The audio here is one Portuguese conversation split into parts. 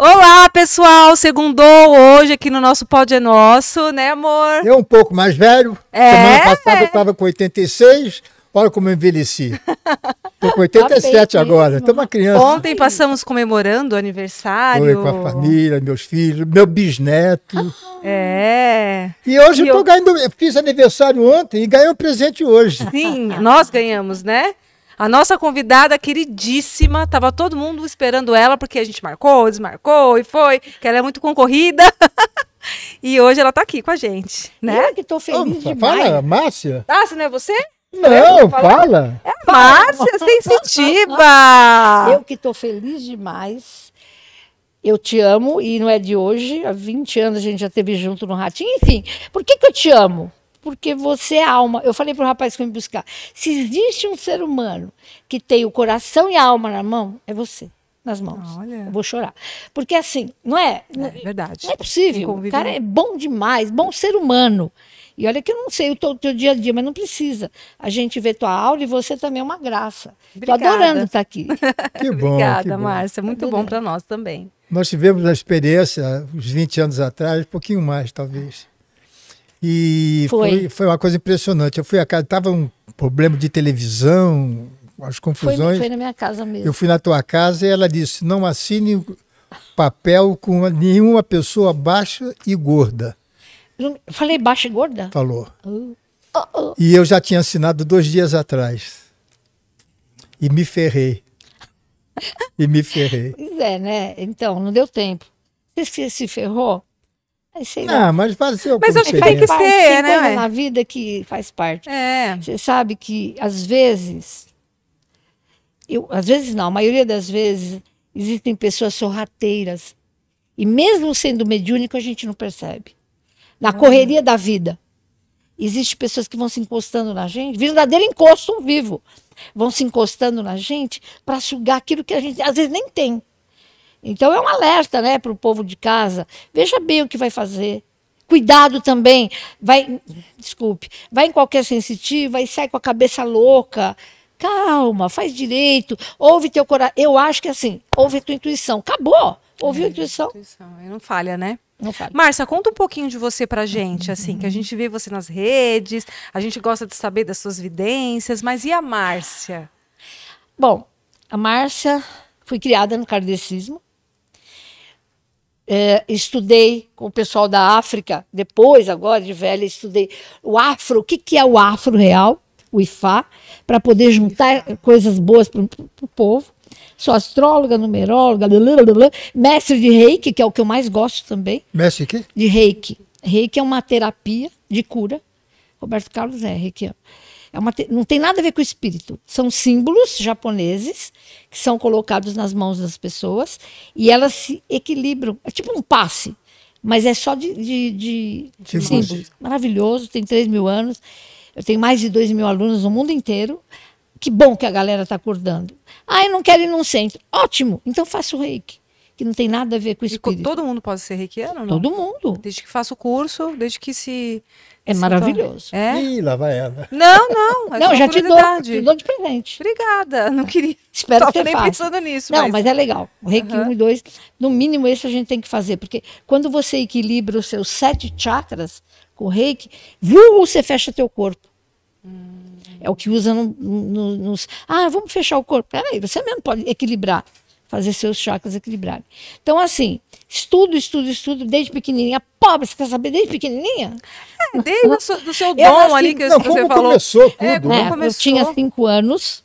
Olá, pessoal! Segundou hoje aqui no nosso Pod é Nosso, né, amor? Eu um pouco mais velho. É. Semana passada eu estava com 86. Olha como eu envelheci. Estou com 87 tá agora. Estou uma criança. Ontem passamos comemorando o aniversário. Foi com a família, meus filhos, meu bisneto. Ah. É. E hoje e eu eu... ganhando. Fiz aniversário ontem e ganhei um presente hoje. Sim, nós ganhamos, né? A nossa convidada queridíssima, tava todo mundo esperando ela, porque a gente marcou, desmarcou e foi, que ela é muito concorrida. e hoje ela está aqui com a gente, né? Eu que tô feliz demais. Fala, Márcia. Márcia, ah, não é você? Não, fala. É Márcia Sensitiva. Eu que estou feliz demais. Eu te amo e não é de hoje. Há 20 anos a gente já teve junto no Ratinho. Enfim, por que, que eu te amo? porque você é alma. Eu falei para o rapaz que foi me buscar: se existe um ser humano que tem o coração e a alma na mão, é você nas mãos. Olha. Eu vou chorar. Porque assim, não é. É verdade. Não é possível. O cara é bom demais, bom ser humano. E olha que eu não sei o teu, teu dia a dia, mas não precisa. A gente vê tua aula e você também é uma graça. Estou adorando estar tá aqui. Que bom. Obrigada, Márcia. Muito adorando. bom para nós também. Nós tivemos a experiência, uns 20 anos atrás, um pouquinho mais, talvez. E foi. foi, foi uma coisa impressionante. Eu fui a casa, tava um problema de televisão, as confusões. Foi, foi na minha casa mesmo. Eu fui na tua casa e ela disse: não assine papel com nenhuma pessoa baixa e gorda. Falei baixa e gorda? Falou. Uh, uh, uh. E eu já tinha assinado dois dias atrás. E me ferrei. e me ferrei. Pois é, né? Então, não deu tempo. Você se ferrou? Sei não, lá. mas faz seu Mas acho que tem que ser, tem né? Coisa na vida que faz parte. É. Você sabe que às vezes, eu, às vezes não, a maioria das vezes existem pessoas sorrateiras e mesmo sendo mediúnico a gente não percebe. Na ah. correria hum. da vida, existem pessoas que vão se encostando na gente, verdadeiro encosto vivo, vão se encostando na gente para sugar aquilo que a gente às vezes nem tem. Então é um alerta né, para o povo de casa. Veja bem o que vai fazer. Cuidado também. Vai, desculpe, vai em qualquer sensitiva e sai com a cabeça louca. Calma, faz direito, ouve teu coração. Eu acho que é assim, ouve tua intuição. Acabou. Ouviu a é, intuição? É, a intuição. Não falha, né? Não falha. Márcia, conta um pouquinho de você pra gente, assim, que a gente vê você nas redes, a gente gosta de saber das suas vidências, mas e a Márcia? Bom, a Márcia foi criada no cardecismo. É, estudei com o pessoal da África, depois, agora de velha, estudei o afro, o que, que é o afro real, o IFA, para poder juntar coisas boas para o povo. Sou astróloga, numeróloga, mestre de reiki, que é o que eu mais gosto também. Mestre quê? De reiki. Reiki é uma terapia de cura. Roberto Carlos é reiki é uma, não tem nada a ver com o espírito. São símbolos japoneses que são colocados nas mãos das pessoas e elas se equilibram. É tipo um passe, mas é só de, de, de símbolos. símbolos. Maravilhoso, tem 3 mil anos. Eu tenho mais de 2 mil alunos no mundo inteiro. Que bom que a galera está acordando. Ah, eu não quero ir num centro. Ótimo, então faça o reiki que não tem nada a ver com espírito. E todo mundo pode ser reikiano? Não? Todo mundo. Desde que faça o curso, desde que se... É se maravilhoso. É? Ih, lá vai ela. Não, não. É não, já te dou, te dou de presente. Obrigada, não queria. Espero Tava que nem faça. pensando nisso. Não, mas, mas é legal. O reiki uhum. 1 e 2, no mínimo esse a gente tem que fazer, porque quando você equilibra os seus sete chakras com o reiki, viu, você fecha teu corpo. Hum. É o que usa no, no, nos... Ah, vamos fechar o corpo. Peraí, você mesmo pode equilibrar fazer seus chakras equilibrados. Então, assim, estudo, estudo, estudo, desde pequenininha. Pobre, você quer saber, desde pequenininha? É, desde o seu, do seu dom ali que não, você falou. começou é, tudo? É, começou? Eu tinha cinco anos.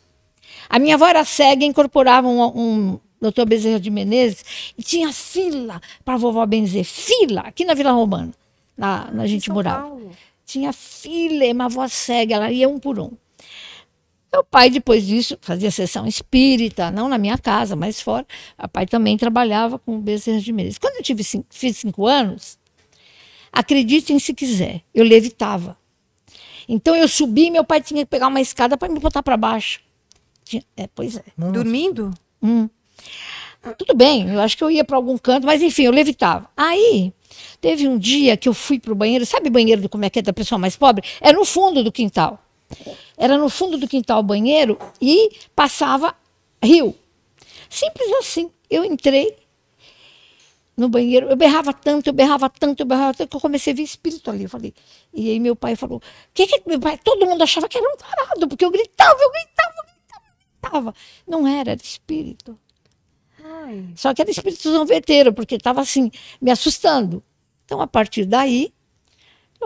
A minha avó era cega, incorporava um, um doutor Bezerra de Menezes, e tinha fila para a vovó benzer. Fila, aqui na Vila Romana, na, na ah, gente morava. Tinha fila, é uma avó cega, ela ia um por um. Meu então, pai, depois disso, fazia sessão espírita, não na minha casa, mas fora. Meu pai também trabalhava com Bezerra de Menezes. Quando eu tive cinco, fiz cinco anos, acreditem se quiser, eu levitava. Então eu subi, meu pai tinha que pegar uma escada para me botar para baixo. Tinha, é, pois é. Nossa. Dormindo? Hum. Ah, tudo bem, eu acho que eu ia para algum canto, mas enfim, eu levitava. Aí, teve um dia que eu fui para o banheiro, sabe banheiro de como é que é da pessoa mais pobre? É no fundo do quintal. Era no fundo do quintal o banheiro e passava rio. Simples assim. Eu entrei no banheiro, eu berrava tanto, eu berrava tanto, eu berrava tanto, que eu comecei a ver espírito ali. Eu falei, e aí meu pai falou, que que meu pai? Todo mundo achava que era um tarado, porque eu gritava, eu gritava, eu gritava, eu gritava. Não era, era espírito. Ai. Só que era espírito zombeteiro, veteiro, porque estava assim, me assustando. Então, a partir daí,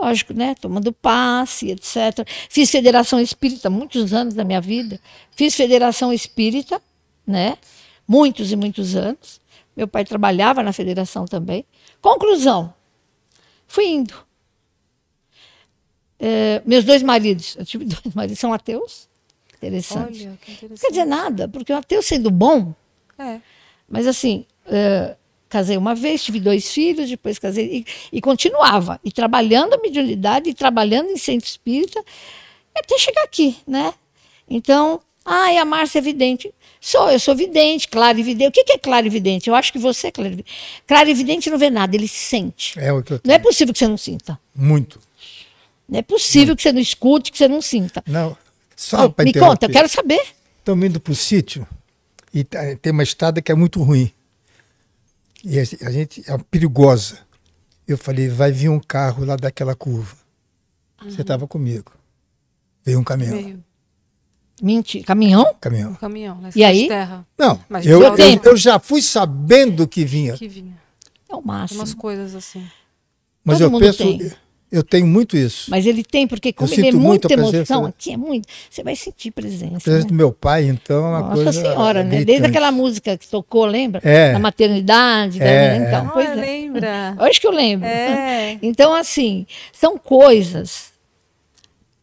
lógico, né? Tomando passe, etc. Fiz federação espírita muitos anos da minha vida. Fiz federação espírita, né? Muitos e muitos anos. Meu pai trabalhava na federação também. Conclusão: fui indo. É, meus dois maridos, eu tive dois maridos, são ateus. Interessante. Olha, interessante. Não quer dizer nada, porque o ateu sendo bom. É. Mas assim. É, casei uma vez, tive dois filhos, depois casei e, e continuava. E trabalhando a mediunidade, e trabalhando em centro espírita, até chegar aqui, né? Então, ah, e a Márcia é vidente. Sou, eu sou vidente, clarividente. O que, que é clarividente? Eu acho que você é clarividente. Clarividente não vê nada, ele sente. É o que eu Não é possível que você não sinta. Muito. Não é possível Muito. que você não escute, que você não sinta. Não, só para para Me conta, eu quero saber. Estamos indo para o sítio e tá, tem uma estrada que é muito ruim. E a gente é perigosa. Eu falei, vai vir um carro lá daquela curva. Uhum. Você estava comigo. Veio um caminhão. Veio. Mentira. Caminhão? Caminhão. Um caminhão, né? e aí? Terra. Não, Mas eu, eu, eu, já fui sabendo que vinha. Que vinha. É o máximo. Umas coisas assim. Mas Todo eu penso. Tem. Eu tenho muito isso. Mas ele tem, porque como ele é muita emoção, né? aqui é muito. Você vai sentir presença. A presença né? do meu pai, então, é uma Nossa coisa. senhora, né? Desde aquela música que tocou, lembra? É. maternidade. Né? É. Da... É. Então, ah, pois é. lembra. Acho que eu lembro. É. Então, assim, são coisas.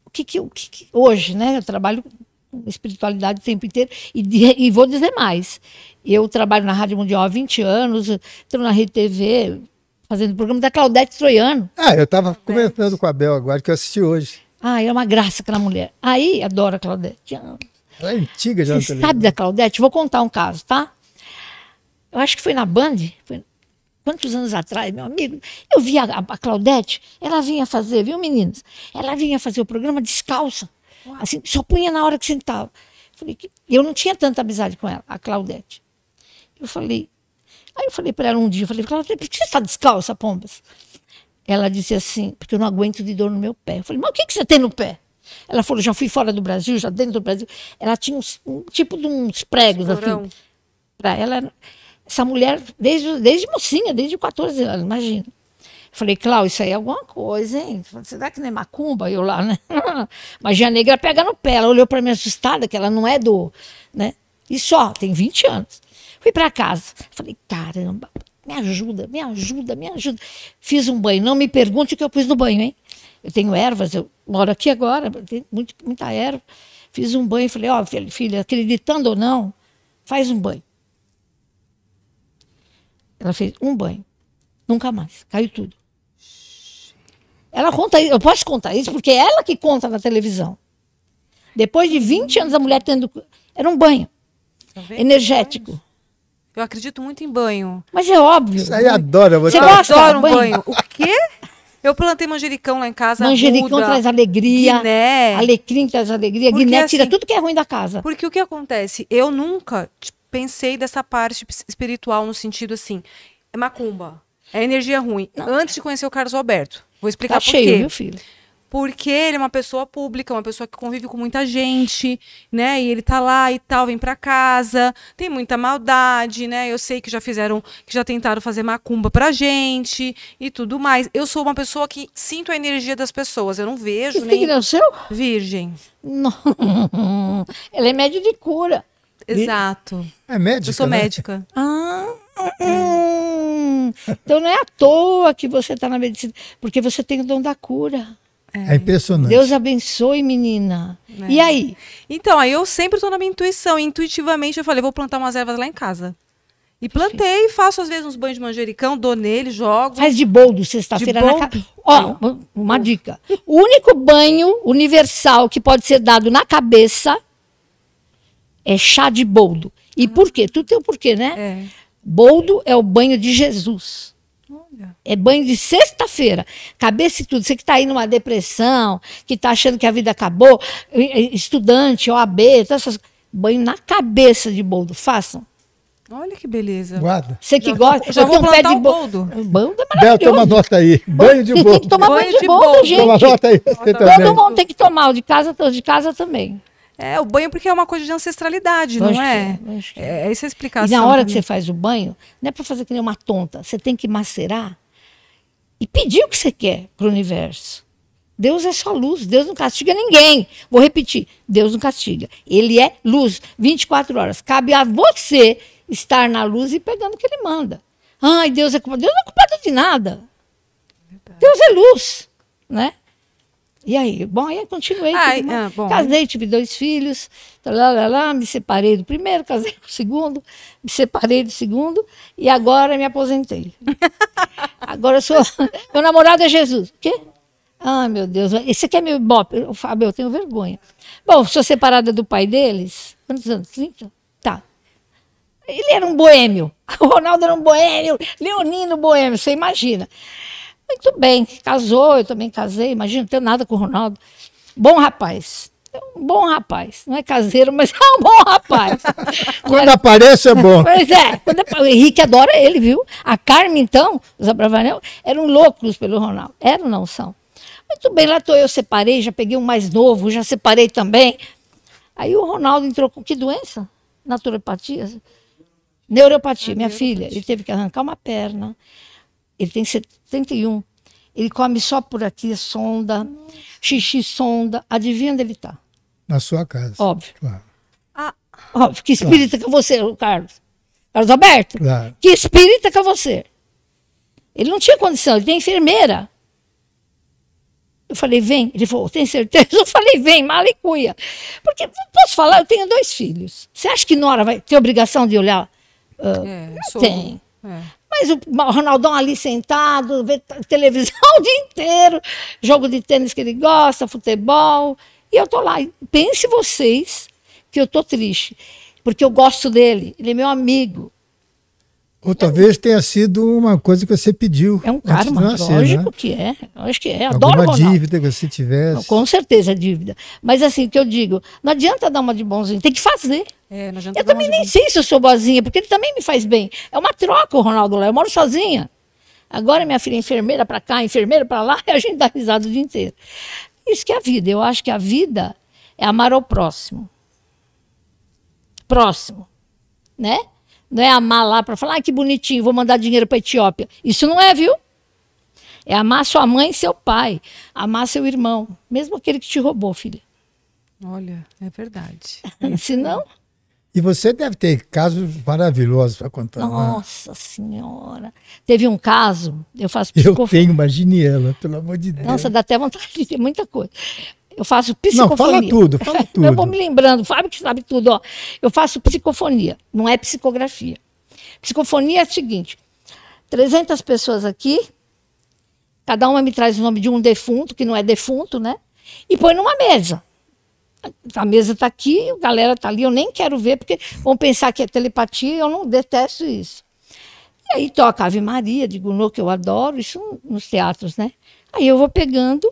O que, que, o que, que hoje, né? Eu trabalho com espiritualidade o tempo inteiro e, e vou dizer mais. Eu trabalho na Rádio Mundial há 20 anos, estou na Rede TV, fazendo o programa da Claudete Troiano. Ah, eu estava comentando com a Bel agora, que eu assisti hoje. Ah, é uma graça aquela mulher. Aí, adoro a Claudete. Ela é antiga já. Você sabe da Claudete? Vou contar um caso, tá? Eu acho que foi na Band, foi... quantos anos atrás, meu amigo. Eu via a, a Claudete, ela vinha fazer, viu, meninas? Ela vinha fazer o programa descalça. Assim, só punha na hora que sentava. Falei que... eu não tinha tanta amizade com ela, a Claudete. Eu falei, Aí eu falei para ela um dia, falei, por que você está descalça, Pombas? Ela disse assim, porque eu não aguento de dor no meu pé. Eu falei, mas o que, que você tem no pé? Ela falou, já fui fora do Brasil, já dentro do Brasil. Ela tinha uns, um tipo de uns pregos, Escorão. assim. Para ela, essa mulher, desde, desde mocinha, desde 14 anos, imagina. Falei, Cláudio, isso aí é alguma coisa, hein? Será que não é macumba? Eu lá, né? Magia negra pega no pé. Ela olhou para mim assustada, que ela não é do. né? E só, tem 20 anos. Fui para casa. Falei, caramba, me ajuda, me ajuda, me ajuda. Fiz um banho. Não me pergunte o que eu pus no banho, hein? Eu tenho ervas, eu moro aqui agora, tem muito, muita erva. Fiz um banho e falei, ó, oh, filha, acreditando ou não, faz um banho. Ela fez um banho. Nunca mais. Caiu tudo. Ela conta isso, eu posso contar isso porque é ela que conta na televisão. Depois de 20 anos a mulher tendo. Era um banho. Tá energético. Eu acredito muito em banho. Mas é óbvio. Isso aí adora. Você eu adoro um banho? banho. O quê? Eu plantei manjericão lá em casa. Manjericão traz alegria. Guiné. Alecrim traz alegria. Porque, guiné tira assim, tudo que é ruim da casa. Porque o que acontece? Eu nunca pensei dessa parte espiritual no sentido assim, é macumba, é energia ruim. Não. Antes de conhecer o Carlos Alberto. Vou tá explicar tá por cheio, quê. Meu filho porque ele é uma pessoa pública, uma pessoa que convive com muita gente, né? E ele tá lá e tal, vem para casa, tem muita maldade, né? Eu sei que já fizeram, que já tentaram fazer macumba pra gente e tudo mais. Eu sou uma pessoa que sinto a energia das pessoas, eu não vejo nem. Você é o seu? Virgem. Não. Ele é médio de cura. Exato. É médica? Eu sou né? médica. Ah. Hum. Então não é à toa que você está na medicina, porque você tem o dom da cura. É. é, impressionante. Deus abençoe, menina. É. E aí? Então, aí eu sempre estou na minha intuição. Intuitivamente eu falei, vou plantar umas ervas lá em casa. E plantei, faço às vezes uns banhos de manjericão, dou nele, jogo. Faz de boldo sexta-feira na casa. Ó, uma dica. O único banho universal que pode ser dado na cabeça é chá de boldo. E ah. por quê? Tu tem o porquê, né? É. Boldo é o banho de Jesus. Olha. É banho de sexta-feira. Cabeça e tudo. Você que está aí numa depressão, que está achando que a vida acabou, estudante, OAB, todas essas... banho na cabeça de boldo. Façam. Olha que beleza. Guarda. Você que já gosta. Já vou um pé de boldo. Banho da maravilha. maravilhoso. Bel, toma nota aí. Banho de boldo. Tem que tomar banho, banho de, boldo, de boldo, gente. Toma nota aí. Todo mundo tem que tomar. O de casa, o de casa também. É, o banho porque é uma coisa de ancestralidade, não é? Que, é? é, é. é, é essa explicação. E na hora que você faz o banho, não é para fazer que nem uma tonta. Você tem que macerar e pedir o que você quer para o universo. Deus é só luz, Deus não castiga ninguém. Vou repetir, Deus não castiga. Ele é luz, 24 horas. Cabe a você estar na luz e pegando o que ele manda. Ai, Deus é culpado. Deus não é culpado de nada. Verdade. Deus é luz, né? E aí? Bom, aí eu continuei. Ah, é, Ai, bom. Né? Casei, tive dois filhos, tá lá, lá, lá, me separei do primeiro, casei com o segundo, me separei do segundo e agora me aposentei. agora eu sou. meu namorado é Jesus. O quê? Ah, meu Deus, esse aqui é meu bop. Fábio, eu tenho vergonha. Bom, sou separada do pai deles. Quantos anos? 30? Tá. Ele era um boêmio. O Ronaldo era um boêmio, leonino boêmio, você imagina. Muito bem, casou, eu também casei, imagina, não tenho nada com o Ronaldo. Bom rapaz, é um bom rapaz. Não é caseiro, mas é um bom rapaz. quando mas, aparece é bom. Pois é. Quando, o Henrique adora ele, viu? A Carmen, então, os Abravanel, eram loucos pelo Ronaldo. Eram, não são. Muito bem, lá estou eu, separei, já peguei um mais novo, já separei também. Aí o Ronaldo entrou com que doença? Naturopatia? Neuropatia, minha neuropatia. filha. Ele teve que arrancar uma perna, ele tem 71. Ele come só por aqui, sonda, xixi, sonda. Adivinha onde ele está? Na sua casa. Óbvio. Claro. Ah. óbvio. Que espírita claro. que é você, Carlos? Carlos Alberto? Claro. Que espírita que é você? Ele não tinha condição, ele tem enfermeira. Eu falei, vem. Ele falou, tem certeza? Eu falei, vem, mala e cuia. Porque, posso falar, eu tenho dois filhos. Você acha que Nora vai ter obrigação de olhar? Uh, é, não sou... tem. É. Mas o Ronaldão ali sentado, vê televisão o dia inteiro, jogo de tênis que ele gosta, futebol. E eu tô lá. Pense vocês que eu tô triste, porque eu gosto dele, ele é meu amigo. Ou talvez tenha sido uma coisa que você pediu. É um karma, nascer, né? lógico né? que é. Acho que é. Adoro Alguma dívida que você tivesse. Não, com certeza é dívida. Mas assim, o que eu digo, não adianta dar uma de bonzinho, tem que fazer. É, eu também nem sei se eu sou boazinha, porque ele também me faz bem. É uma troca o Ronaldo lá, eu moro sozinha. Agora minha filha é enfermeira para cá, enfermeira para lá, e a gente dá risada o dia inteiro. Isso que é a vida. Eu acho que a vida é amar ao próximo. Próximo, né? não é amar lá para falar, ah, que bonitinho, vou mandar dinheiro para Etiópia. Isso não é, viu? É amar sua mãe e seu pai, amar seu irmão, mesmo aquele que te roubou, filha. Olha, é verdade. Se não. E você deve ter casos maravilhosos para contar. Né? Nossa né? Senhora. Teve um caso, eu faço psicof... Eu tenho, imagine ela, pelo amor de Deus. Nossa, dá até vontade de ter muita coisa. Eu faço psicofonia. Não, fala tudo, fala tudo. Eu vou me lembrando, o Fábio que sabe tudo, ó. Eu faço psicofonia, não é psicografia. Psicofonia é o seguinte: 300 pessoas aqui, cada uma me traz o nome de um defunto, que não é defunto, né? E põe numa mesa. A mesa está aqui, a galera está ali, eu nem quero ver, porque vão pensar que é telepatia, eu não detesto isso. E aí toca Ave Maria, de Gounod, que eu adoro, isso nos teatros, né? Aí eu vou pegando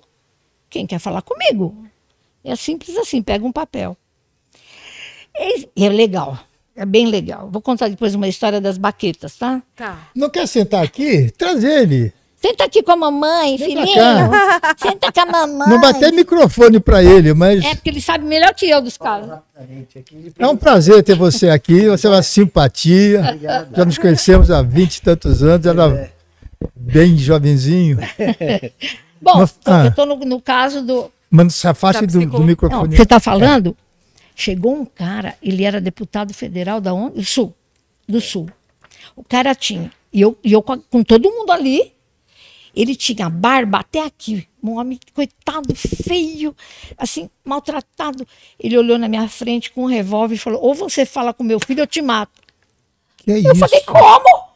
quem quer falar comigo? É simples assim, pega um papel. É, é legal, é bem legal. Vou contar depois uma história das baquetas, tá? Tá. Não quer sentar aqui? Traz ele. Senta aqui com a mamãe, filhinho. Senta com a mamãe. Não bater microfone para ele, mas. É, porque ele sabe melhor que eu dos caras. É um prazer ter você aqui. Você é uma simpatia. Obrigado. Já nos conhecemos há vinte e tantos anos. Era é. bem jovenzinho. Bom, Mas, ah, eu estou no, no, caso do. Manda se afaste do, do, microfone. Não, você está falando? É. Chegou um cara, ele era deputado federal da onde? Do Sul. Do é. Sul. O cara tinha. E eu, e eu com todo mundo ali, ele tinha barba até aqui, um homem coitado, feio, assim, maltratado. Ele olhou na minha frente com um revólver e falou: Ou você fala com meu filho, eu te mato. Que é eu isso? falei: Como?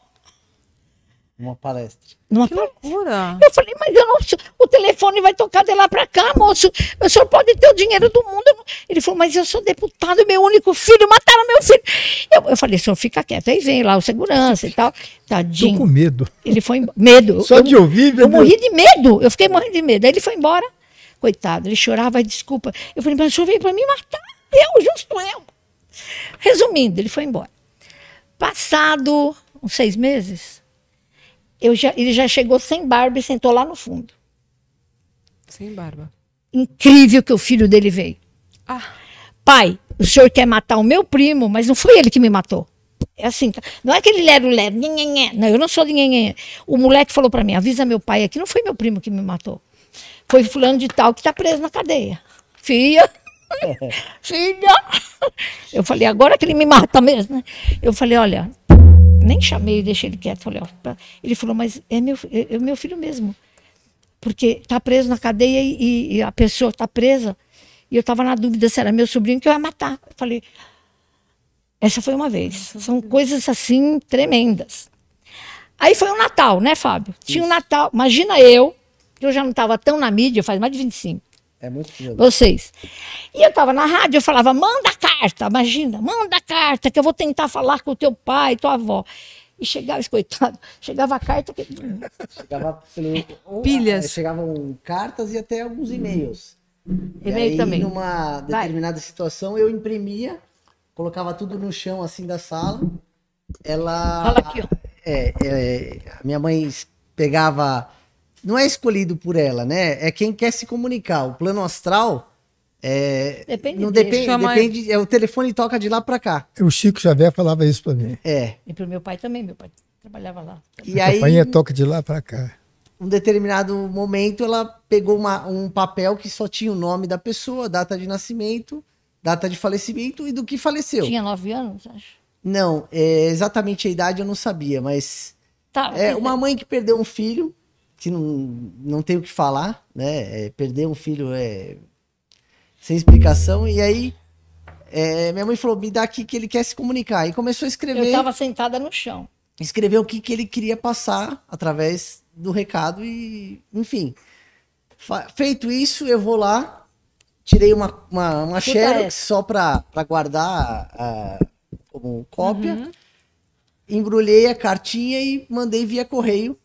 Uma palestra. Numa que palestra. loucura! Eu falei, mas eu não, o telefone vai tocar de lá para cá, moço. O senhor pode ter o dinheiro do mundo. Ele falou, mas eu sou deputado, meu único filho, mataram meu filho. Eu, eu falei, senhor, fica quieto. Aí vem lá o segurança e tal. Tadinho. Tô com medo. Ele foi embora. Medo. Só de ouvir, meu Eu morri de medo. Eu fiquei morrendo de medo. Aí ele foi embora. Coitado, ele chorava, desculpa. Eu falei, mas o senhor veio para me matar. Eu, justo eu. Resumindo, ele foi embora. Passado uns seis meses, já, ele já chegou sem barba e sentou lá no fundo. Sem barba. Incrível que o filho dele veio. Ah. Pai, o senhor quer matar o meu primo, mas não foi ele que me matou. É assim, não é aquele o lero não, eu não sou de O moleque falou para mim, avisa meu pai aqui, não foi meu primo que me matou. Foi fulano de tal que tá preso na cadeia. Filha, filha. Eu falei, agora que ele me mata mesmo, né? Eu falei, olha, nem chamei, deixei ele quieto. Falei, ó, ele falou, mas é meu, é, é meu filho mesmo. Porque tá preso na cadeia e, e a pessoa tá presa. E eu tava na dúvida se era meu sobrinho que eu ia matar. Eu falei, essa foi uma vez. São coisas assim tremendas. Aí foi o Natal, né, Fábio? Tinha o um Natal. Imagina eu, que eu já não estava tão na mídia, faz mais de 25. É muito violento. Vocês. E eu estava na rádio, eu falava, manda carta, imagina, manda carta, que eu vou tentar falar com o teu pai, tua avó. E chegava, coitado, chegava a carta que. Chegava pelo... Pilhas. É, chegavam cartas e até alguns uhum. e-mails. E-mail e aí, também. Numa determinada Vai. situação, eu imprimia, colocava tudo no chão assim da sala. Ela. Fala aqui, ó. É, é, a minha mãe pegava não é escolhido por ela, né? É quem quer se comunicar. O plano astral é, depende não dele, depende, depende é, o telefone toca de lá para cá. O Chico Xavier falava isso para mim. É. E para o meu pai também, meu pai trabalhava lá. E a aí, companhia é toca de lá para cá. Um determinado momento ela pegou uma, um papel que só tinha o nome da pessoa, data de nascimento, data de falecimento e do que faleceu. Tinha nove anos, acho. Não, é, exatamente a idade eu não sabia, mas tá, é uma é mãe que perdeu um filho que não, não tem o que falar, né? É, perder um filho é sem explicação. E aí é, minha mãe falou: me dá aqui que ele quer se comunicar. E começou a escrever. Eu estava sentada no chão. Escreveu o que, que ele queria passar através do recado e, enfim. Feito isso, eu vou lá, tirei uma, uma, uma Xerox só para guardar como cópia, uhum. embrulhei a cartinha e mandei via correio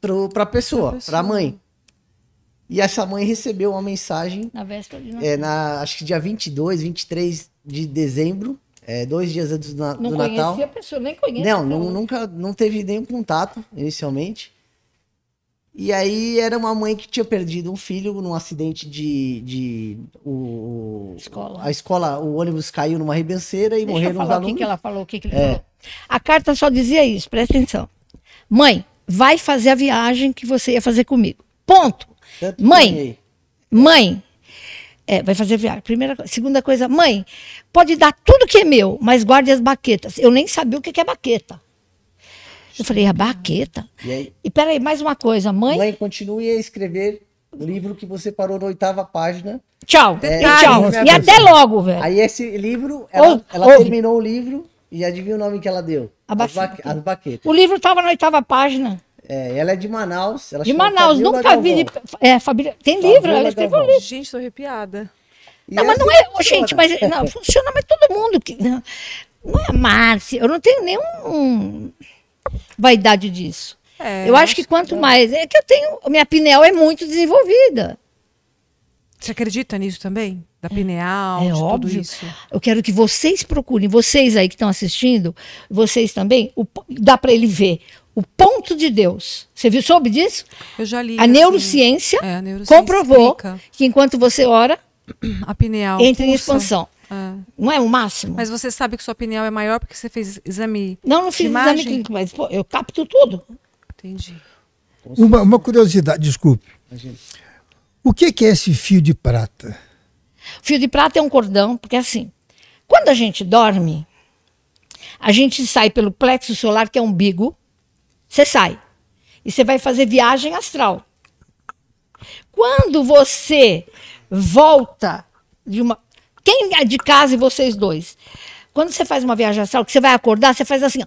para a pessoa, para pessoa. mãe. E essa mãe recebeu uma mensagem. Na véspera de Natal. É, na, acho que dia 22, 23 de dezembro, é, dois dias antes do, na, não do Natal. Não a pessoa, nem conhecia. Não, não nunca, não teve nenhum contato inicialmente. E aí era uma mãe que tinha perdido um filho num acidente de. de o, escola. A escola, o ônibus caiu numa ribanceira e Deixa morreram eu falar os alunos. O que, que ela falou? O que, que ele é. falou? A carta só dizia isso, presta atenção. Mãe, vai fazer a viagem que você ia fazer comigo. Ponto. Mãe, mãe, é, vai fazer viagem. Primeira, segunda coisa, mãe, pode dar tudo que é meu, mas guarde as baquetas. Eu nem sabia o que é baqueta. Eu falei, a é baqueta? E, aí? e peraí, mais uma coisa, mãe. Mãe, continue a escrever o livro que você parou na oitava página. Tchau, é, tchau. E até logo, velho. Aí esse livro, ela, ou, ela ou. terminou o livro e adivinha o nome que ela deu? As, do As, baquetas. O livro estava na oitava página. É, ela é de Manaus. Ela de Manaus, nunca vi. De... É, Fabíola... Tem livro, ela escreveu livro. Gente, estou arrepiada. E não, é mas não assim é. Funciona. Gente, mas não, funciona, mas todo mundo. Que, não, não é Márcia. Eu não tenho nenhum vaidade disso. É, eu acho que quanto mais. É que eu tenho. Minha pineal é muito desenvolvida. Você acredita nisso também? Da é. pineal, é, é óbvio. isso? Eu quero que vocês procurem, vocês aí que estão assistindo, vocês também, o, dá para ele ver o ponto de Deus. Você viu, soube disso? Eu já li. A, assim, neurociência, é, a neurociência comprovou explica. que enquanto você ora, a pineal entra pulsa. em expansão. É. Não é o máximo? Mas você sabe que sua pineal é maior porque você fez exame. Não, não fiz imagem. exame clínico, mas pô, eu capto tudo. Entendi. Uma, uma curiosidade, desculpe. Imagina. O que, que é esse fio de prata? O fio de prata é um cordão, porque assim, quando a gente dorme, a gente sai pelo plexo solar, que é umbigo, você sai. E você vai fazer viagem astral. Quando você volta de uma. Quem é de casa e vocês dois? Quando você faz uma viagem astral, que você vai acordar, você faz assim.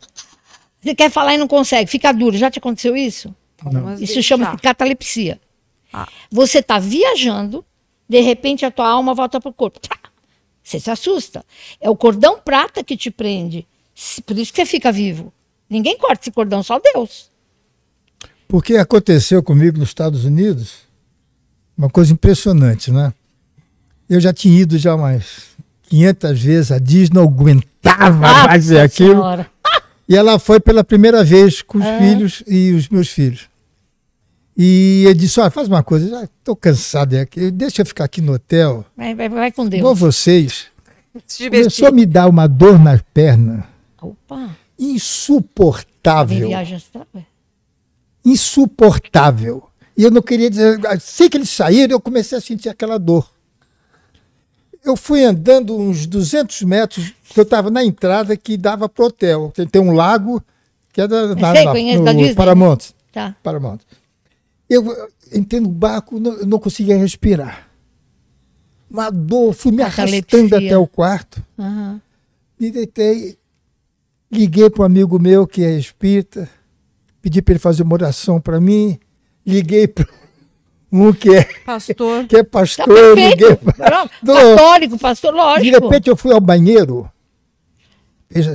Você quer falar e não consegue, fica duro. Já te aconteceu isso? Não. Isso chama catalepsia. Você está viajando, de repente a tua alma volta para o corpo. Você se assusta. É o cordão prata que te prende. Por isso que você fica vivo. Ninguém corta esse cordão, só Deus. Porque aconteceu comigo nos Estados Unidos uma coisa impressionante, né? Eu já tinha ido já mais 500 vezes, a Disney não aguentava ah, mais aquilo. Senhora. E ela foi pela primeira vez com os é. filhos e os meus filhos. E ele disse: Olha, faz uma coisa, já estou cansado aqui, é deixa eu ficar aqui no hotel. Vai, vai, vai com Deus. Vou vocês. Se Começou a me dar uma dor nas pernas. Opa! Insuportável. Viagem astral, assim, tá? Insuportável. E eu não queria dizer. assim que eles saíram, eu comecei a sentir aquela dor. Eu fui andando uns 200 metros, que eu estava na entrada que dava para o hotel. Tem, tem um lago que é da, na, Sei, na, no, né? Paramount. Tá. Paramount. Eu entrei no barco, não, não conseguia respirar. Uma dor, fui me arrastando até o quarto. Uhum. Me deitei, liguei para um amigo meu que é espírita, pedi para ele fazer uma oração para mim, liguei para um que é pastor, que é pastor, tá liguei para católico, pastor, lógico. De repente eu fui ao banheiro, veja,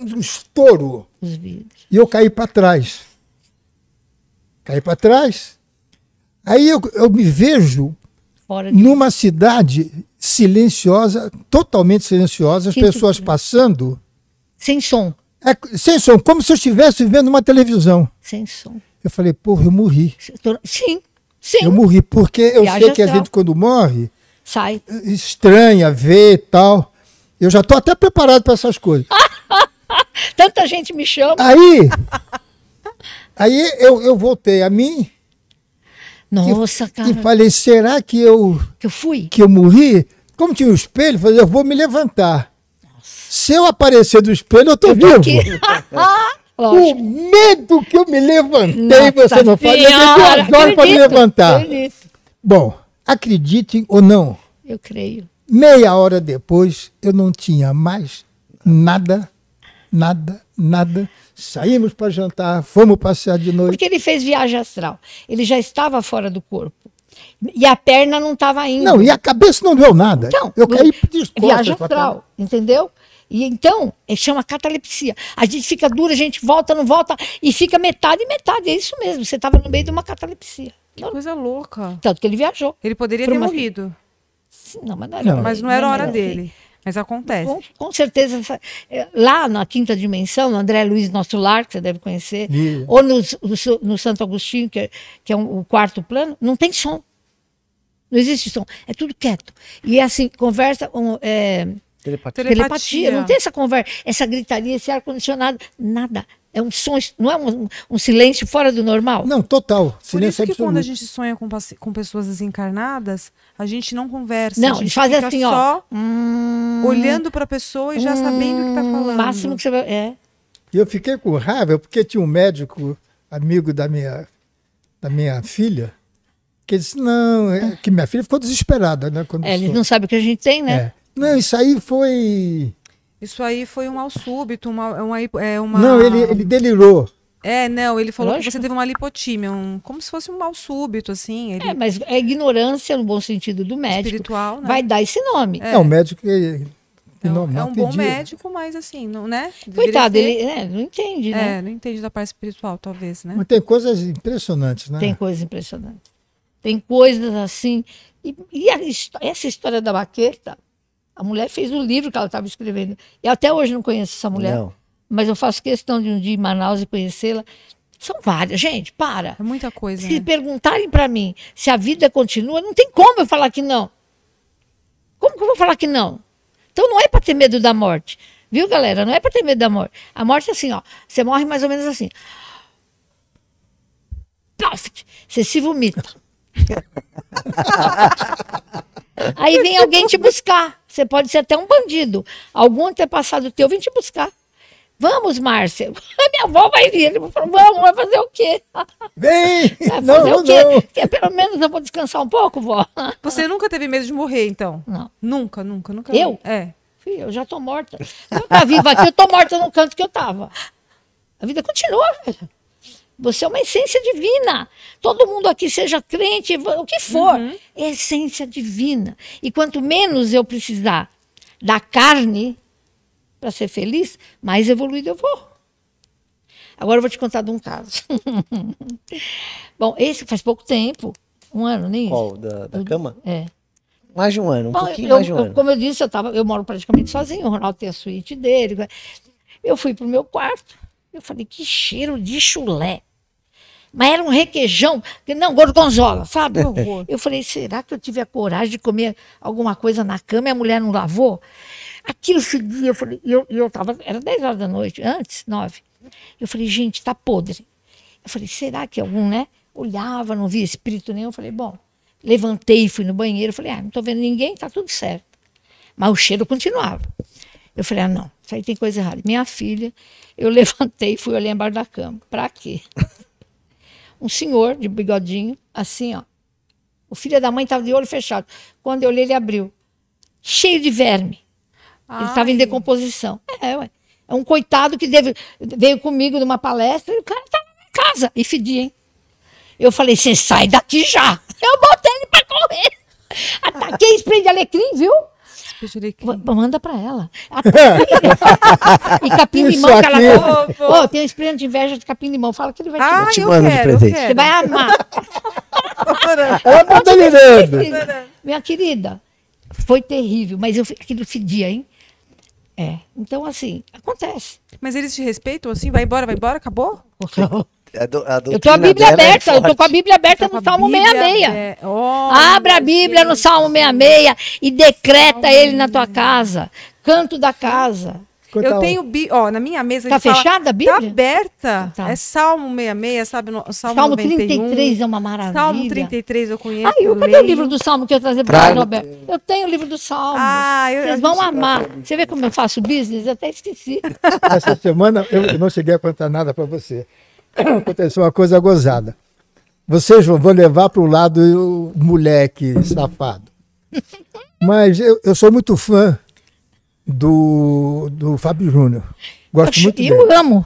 um estouro, e eu caí para trás cair para trás. Aí eu, eu me vejo de... numa cidade silenciosa, totalmente silenciosa, as que pessoas que... passando. Sem som. É, sem som, como se eu estivesse vendo uma televisão. Sem som. Eu falei, porra, eu morri. Sim, sim. Eu morri, porque eu Viaja sei que a gente, quando morre, sai. Estranha, vê e tal. Eu já estou até preparado para essas coisas. Tanta gente me chama. Aí, Aí eu, eu voltei a mim. Nossa, e, cara. E falei, será que eu. Que eu fui? Que eu morri? Como tinha um espelho, falei, eu vou me levantar. Nossa. Se eu aparecer do espelho, eu tô eu vivo. o medo que eu me levantei, Nossa, você não faz. Eu duas horas para me levantar. Bom, acreditem ou não. Eu creio. Meia hora depois, eu não tinha mais nada nada, nada. Saímos para jantar, fomos passear de noite. Porque ele fez viagem astral. Ele já estava fora do corpo. E a perna não estava indo. Não, e a cabeça não deu nada. Então, eu caí de Viagem astral, entendeu? E então, é, chama catalepsia. A gente fica dura, a gente volta, não volta, e fica metade e metade. É isso mesmo. Você estava no meio de uma catalepsia. Que coisa louca. Tanto que ele viajou. Ele poderia ter uma... morrido. Não, mas não era, não. Mas não era hora dele. Mas acontece. Com, com certeza, é, lá na quinta dimensão, no André Luiz Nosso Lar, que você deve conhecer, ou no, no, no, Santo Agostinho, que é, que é um, o quarto plano, não tem som. Não existe som. É tudo quieto. E é assim, conversa. Um, é, Telepatia. Telepatia. Não tem essa conversa, essa gritaria, esse ar-condicionado, nada. É um som, não é um, um silêncio fora do normal? Não, total. Silêncio Por isso que quando a gente sonha com, com pessoas desencarnadas, a gente não conversa. Não, a gente faz assim, só ó. Hum. olhando para a pessoa e já hum, sabendo o que está falando. Máximo que você vai. É. Eu fiquei com raiva porque tinha um médico amigo da minha, da minha filha que disse não, é, que minha filha ficou desesperada, né? Quando é, ele não sabe o que a gente tem, né? É. Não, isso aí foi isso aí foi um mal súbito, uma, é uma, é, uma... Não, ele, ele delirou. É, não, ele falou Lógico. que você teve uma lipotímia, um, como se fosse um mal súbito, assim. Ele... É, mas é ignorância no bom sentido do médico. Espiritual, né? Vai dar esse nome. É, é o médico que. É não, não é um bom médico, mas assim, não, né? Deveria Coitado, ser... ele é, não entende, né? É, não entende da parte espiritual, talvez, né? Mas tem coisas impressionantes, né? Tem coisas impressionantes. Tem coisas assim. E, e a, essa história da baqueta a mulher fez o livro que ela estava escrevendo. e até hoje não conheço essa mulher. Não. Mas eu faço questão de um dia em Manaus e conhecê-la. São várias, gente, para. É muita coisa. Se né? perguntarem para mim se a vida continua, não tem como eu falar que não. Como que eu vou falar que não? Então não é para ter medo da morte. Viu, galera? Não é para ter medo da morte. A morte é assim, ó. Você morre mais ou menos assim. Puff, você se vomita. Aí vem alguém te buscar. Você pode ser até um bandido. Algum antepassado teu vem te buscar. Vamos, Márcia. Minha avó vai vir. Falou, vamos, vai fazer o quê? Vem! Vai fazer não, o quê? Não. Que pelo menos eu vou descansar um pouco, vó. Você nunca teve medo de morrer, então? Não. Nunca, nunca, nunca. Eu? É. Fih, eu já tô morta. eu tá viva aqui, eu tô morta no canto que eu tava. A vida continua. Você é uma essência divina. Todo mundo aqui seja crente, o que for, uhum. é essência divina. E quanto menos eu precisar da carne para ser feliz, mais evoluído eu vou. Agora eu vou te contar de um caso. Bom, esse faz pouco tempo, um ano, nem Qual? Da, da eu, cama? É. Mais de um ano, um Bom, pouquinho eu, mais de um eu, ano. Como eu disse, eu, tava, eu moro praticamente sozinho, o Ronaldo tem a suíte dele. Eu fui para o meu quarto, eu falei, que cheiro de chulé. Mas era um requeijão, não, gorgonzola, sabe? eu falei, será que eu tive a coragem de comer alguma coisa na cama e a mulher não lavou? Aquilo seguia, eu falei, eu, eu tava, era 10 horas da noite, antes, 9. Eu falei, gente, tá podre. Eu falei, será que algum, né? Olhava, não via espírito nenhum. Eu falei, bom, levantei, fui no banheiro, falei, ah, não tô vendo ninguém, tá tudo certo. Mas o cheiro continuava. Eu falei, ah, não, isso aí tem coisa errada. Minha filha, eu levantei e fui olhar embaixo da cama. Pra quê? um senhor de bigodinho, assim, ó. O filho da mãe estava de olho fechado. Quando eu olhei, ele abriu. Cheio de verme. Ele estava em decomposição. É, ué. É um coitado que deve, veio comigo numa palestra e o cara estava em casa. E fedia, hein? Eu falei, você sai daqui já. Eu botei ele para correr. Ataquei spray de alecrim, viu? Manda pra ela. e capim-limão que ela. É- Ô, oh, oh, tem um esplêndido de inveja de capim-limão. Fala que ele vai te ah, eu te mando de presente. Você vai amar. ela tá delirando. Minha querida, foi terrível, mas eu, aquilo dia, hein? É. Então, assim, acontece. Mas eles te respeitam assim? Vai embora, vai embora, acabou? A eu tenho a Bíblia é aberta, é eu tô com a Bíblia aberta tá no Salmo Bíblia, 66. Oh, Abra a Bíblia Deus. no Salmo 66 e decreta Salmo ele na tua casa. Canto da casa. eu tenho, ó, na minha mesa. Tá fechada a tá Bíblia? Tá aberta. Então tá. É Salmo 66, sabe? No, Salmo, Salmo 33 é uma maravilha. Salmo 33 eu conheço. Ai, eu, eu cadê o livro do Salmo que eu trazer para o Roberto? Eu tenho o livro do Salmo. Ah, Vocês vão amar. você vê como eu faço business? Eu até esqueci. Essa semana eu não cheguei a contar nada para você aconteceu uma coisa gozada. Vocês vão levar para o lado o moleque safado. Mas eu, eu sou muito fã do, do Fábio Júnior. Gosto muito dele. Eu amo.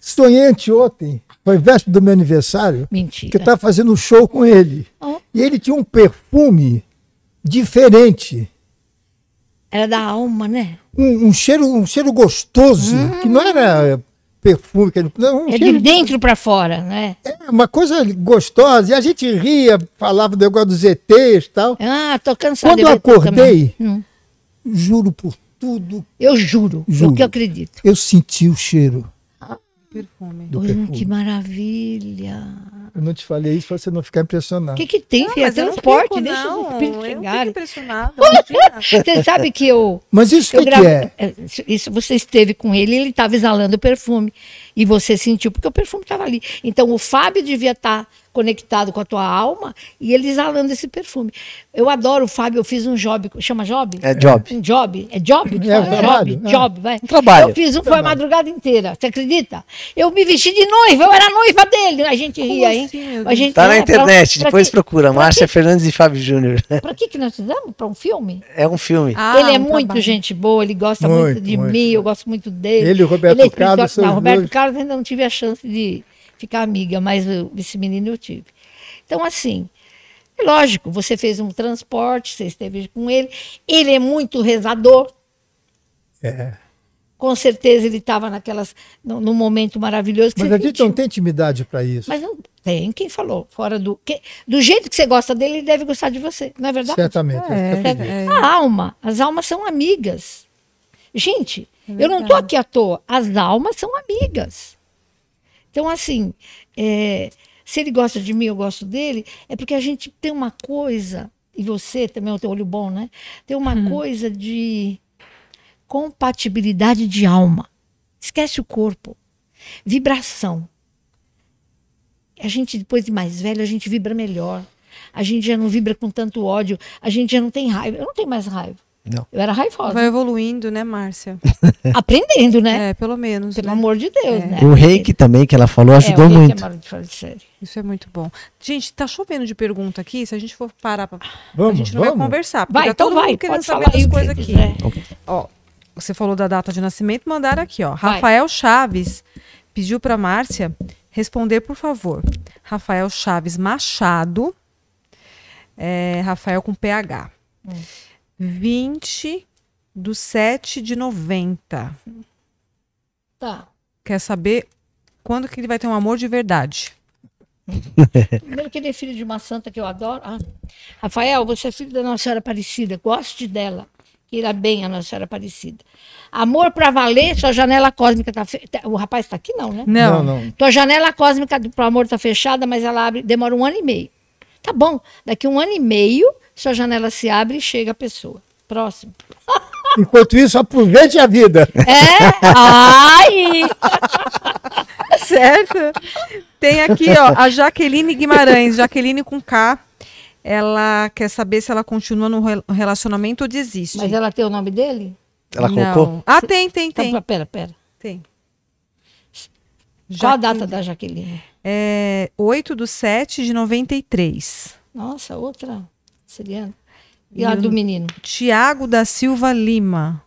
Sonhante ontem, foi véspera do meu aniversário, Mentira. que eu tá estava fazendo um show com ele. Oh. E ele tinha um perfume diferente. Era da alma, né? Um, um cheiro, um cheiro gostoso, hum. que não era hum perfume que ele. Não, é de dentro para fora, né? É uma coisa gostosa. E a gente ria, falava do negócio dos ETs e tal. Ah, tô cansado. Quando eu acordei, hum. juro por tudo. Eu juro, juro, porque eu acredito. Eu senti o cheiro. Ah, perfume. Do perfume. Hum, que maravilha! Eu não te falei isso para você não ficar impressionado. O que, que tem, filha? Transporte, fico, deixa não. os você sabe que eu. Mas isso eu que, que é? é isso você esteve com ele, ele estava exalando o perfume. E você sentiu, porque o perfume estava ali. Então o Fábio devia estar. Tá conectado com a tua alma e ele exalando esse perfume. Eu adoro o Fábio, eu fiz um job, chama job? É job. Um job, é job? É, um tipo, trabalho, job, é. Né? job, vai. Um trabalho. Eu fiz um, um foi a madrugada inteira, você acredita? Eu me vesti de noiva, eu era noiva dele, a gente Como ria, assim, hein? A gente tá ria, na internet, pra, depois pra que, procura, Márcia Fernandes e Fábio Júnior. Pra que que nós fizemos? Pra um filme? É um filme. Ah, ele é um muito trabalho. gente boa, ele gosta muito, muito de muito. mim, eu gosto muito dele. Ele e o Roberto ele é Carlos. Não, Roberto dois. Carlos ainda não tive a chance de ficar amiga, mas esse menino eu tive. Então, assim, é lógico, você fez um transporte, você esteve com ele. Ele é muito rezador. É. Com certeza ele estava naquelas no, momento maravilhoso. Mas a gente sentiu. não tem intimidade para isso. Mas não tem. Quem falou? Fora do que, do jeito que você gosta dele, ele deve gostar de você. Não é verdade? Certamente. É, é, é. A alma, as almas são amigas. Gente, é eu não estou aqui à toa. As almas são amigas. Então, assim, é, se ele gosta de mim, eu gosto dele, é porque a gente tem uma coisa, e você também, o teu olho bom, né? Tem uma hum. coisa de compatibilidade de alma. Esquece o corpo. Vibração. A gente, depois de mais velho, a gente vibra melhor. A gente já não vibra com tanto ódio. A gente já não tem raiva. Eu não tenho mais raiva. Não. Eu era raivosa. Vai evoluindo, né, Márcia? Aprendendo, né? É, pelo menos. Pelo né? amor de Deus, é. né? O reiki também, que ela falou, é, ajudou é, muito. É Isso é muito bom. Gente, tá chovendo de pergunta aqui. Se a gente for parar pra... Vamos, a gente não vamos. vai conversar. Vai, tá então todo vai. Mundo querendo saber das coisas aqui. Né? Ó, você falou da data de nascimento, mandaram aqui, ó. Vai. Rafael Chaves pediu pra Márcia responder, por favor. Rafael Chaves Machado. É, Rafael com PH. Hum. 20 do 7 de 90. Tá. Quer saber quando que ele vai ter um amor de verdade? Primeiro que ele é filho de uma santa que eu adoro. Ah. Rafael, você é filho da Nossa Senhora Aparecida, goste dela. Queira bem a Nossa Senhora Aparecida. Amor para valer, sua janela cósmica tá, tá O rapaz está aqui, não, né? Não, não. não. Tua janela cósmica para amor tá fechada, mas ela abre, demora um ano e meio. Tá bom, daqui um ano e meio sua janela se abre e chega a pessoa. Próximo. Enquanto isso, aproveite a vida. É? Ai! certo? Tem aqui, ó, a Jaqueline Guimarães, Jaqueline com K. Ela quer saber se ela continua no relacionamento ou desiste. Mas ela tem o nome dele? Ela Não. colocou? Ah, tem, tem, então, tem. Então, pera, pera. Tem. Qual a data da Jaqueline? É 8 do 7 de 93. Nossa, outra. Ciliano. E, e a do menino? Tiago da Silva Lima.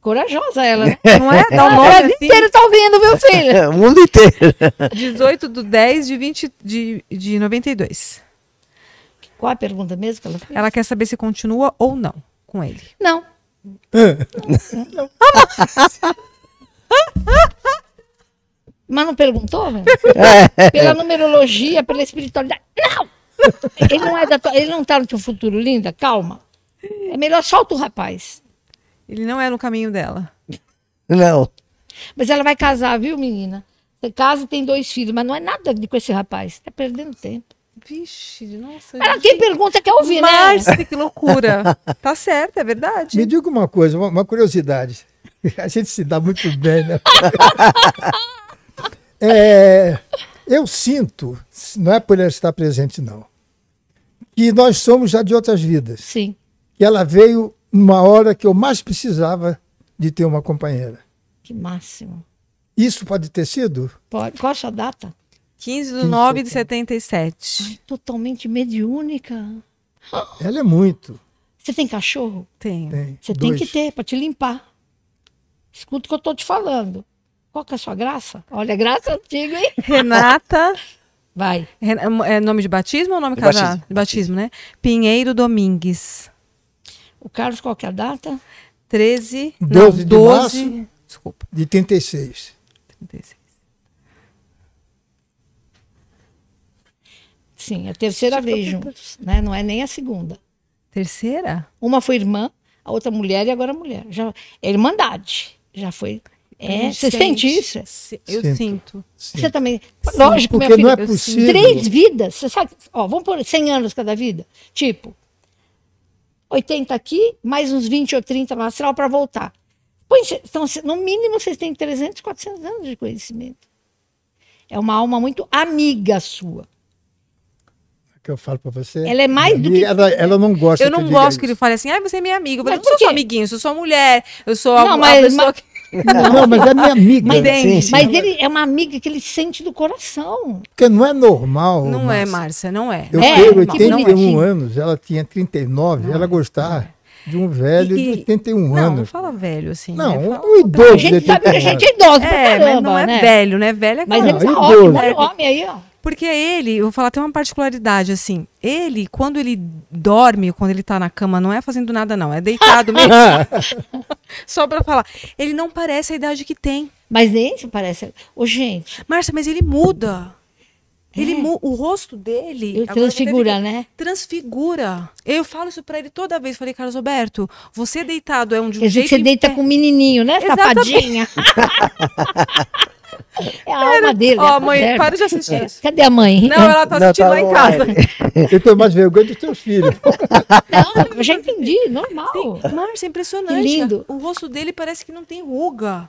Corajosa ela, né? Não é? Dá um nome assim. tá é, O mundo inteiro tá ouvindo, meu filho. o mundo inteiro. 18 do 10 de, 20, de, de 92. Qual a pergunta mesmo que ela fez? Ela quer saber se continua ou não com ele. Não. não. Mas não perguntou? Né? Pela numerologia, pela espiritualidade. Não! Ele não é da tua, ele não tá no teu futuro, linda, calma. É melhor solta o rapaz. Ele não é no caminho dela. Não. Mas ela vai casar, viu, menina? Você casa e tem dois filhos, mas não é nada de, com esse rapaz. Tá perdendo tempo. Vixe, nossa. Ela tem pergunta que ouvi, né? Márcia, né? Mas que loucura. tá certo, é verdade. Me diga uma coisa, uma, uma curiosidade. A gente se dá muito bem, né? é, eu sinto, não é por ela estar presente, não, que nós somos já de outras vidas. Sim. E ela veio numa hora que eu mais precisava de ter uma companheira. Que máximo. Isso pode ter sido? Pode. Qual a data? 15 de 9 de 77. Ai, totalmente mediúnica. Ela é muito. Você tem cachorro? Tenho. Tem. Você Dois. tem que ter para te limpar. Escuta o que eu tô te falando. Qual que é a sua graça? Olha, é graça antiga, hein? Renata. Vai. É, é nome de batismo ou nome de casado? Batismo. De batismo, né? Pinheiro Domingues. O Carlos, qual que é a data? 13. 12 não, 12 de março. Desculpa. De 36. 36. Sim, é a terceira vez juntos, né? Não é nem a segunda. Terceira? Uma foi irmã, a outra mulher e agora mulher. Já, é irmandade. Já foi é, é, você sente, sente isso? Eu sinto. sinto. Você também. Sinto. Lógico, Porque minha filha, não é, é possível. Três vidas, você sabe? Ó, vamos pôr 100 anos cada vida. Tipo, 80 aqui, mais uns 20 ou 30 no astral para voltar. Põe, então, no mínimo, vocês têm 300, 400 anos de conhecimento. É uma alma muito amiga sua é que eu falo pra você. Ela é mais do que. Ela, ela não gosta Eu não que gosto que ele fale assim, ah, você é minha amiga. Eu, mas não sou sua amiguinha, eu sou sua mulher, eu sou não, a, mas, a pessoa mas... que. Não, não mas é minha amiga. Mas, sim, sim. mas ele é uma amiga que ele sente do coração. Porque não é normal. Não é, Márcia, não é. Eu é, tenho 81 é. é. anos, ela tinha 39, não ela é. gostar é. de um velho e, de 81 não, anos. Não, fala velho assim. Não, né? um idoso. A gente, sabe, a gente é idoso é, pra caramba, não é né? velho, né? Velho é mas não, é idoso. Né? Homem, homem aí, ó. Porque é ele, eu vou falar, tem uma particularidade, assim. Ele, quando ele dorme, quando ele tá na cama, não é fazendo nada, não. É deitado mesmo. Só pra falar. Ele não parece a idade que tem. Mas nem se parece. Ô, gente. Márcia, mas ele muda. É. Ele o rosto dele. transfigura, dele, né? Transfigura. Eu falo isso pra ele toda vez. Falei, Carlos Alberto, você deitado é um de um jeito. Você deita é... com um menininho, né? Exatamente. Safadinha. É a Era... alma dele. Ó, oh, mãe, para de assistir isso. É. Cadê a mãe? Não, ela tá assistindo não, tá lá em casa. Eu estou mais vergonha dos teus filhos. Não, eu já entendi, normal. Sim, Márcia, é impressionante. Que lindo. O rosto dele parece que não tem ruga.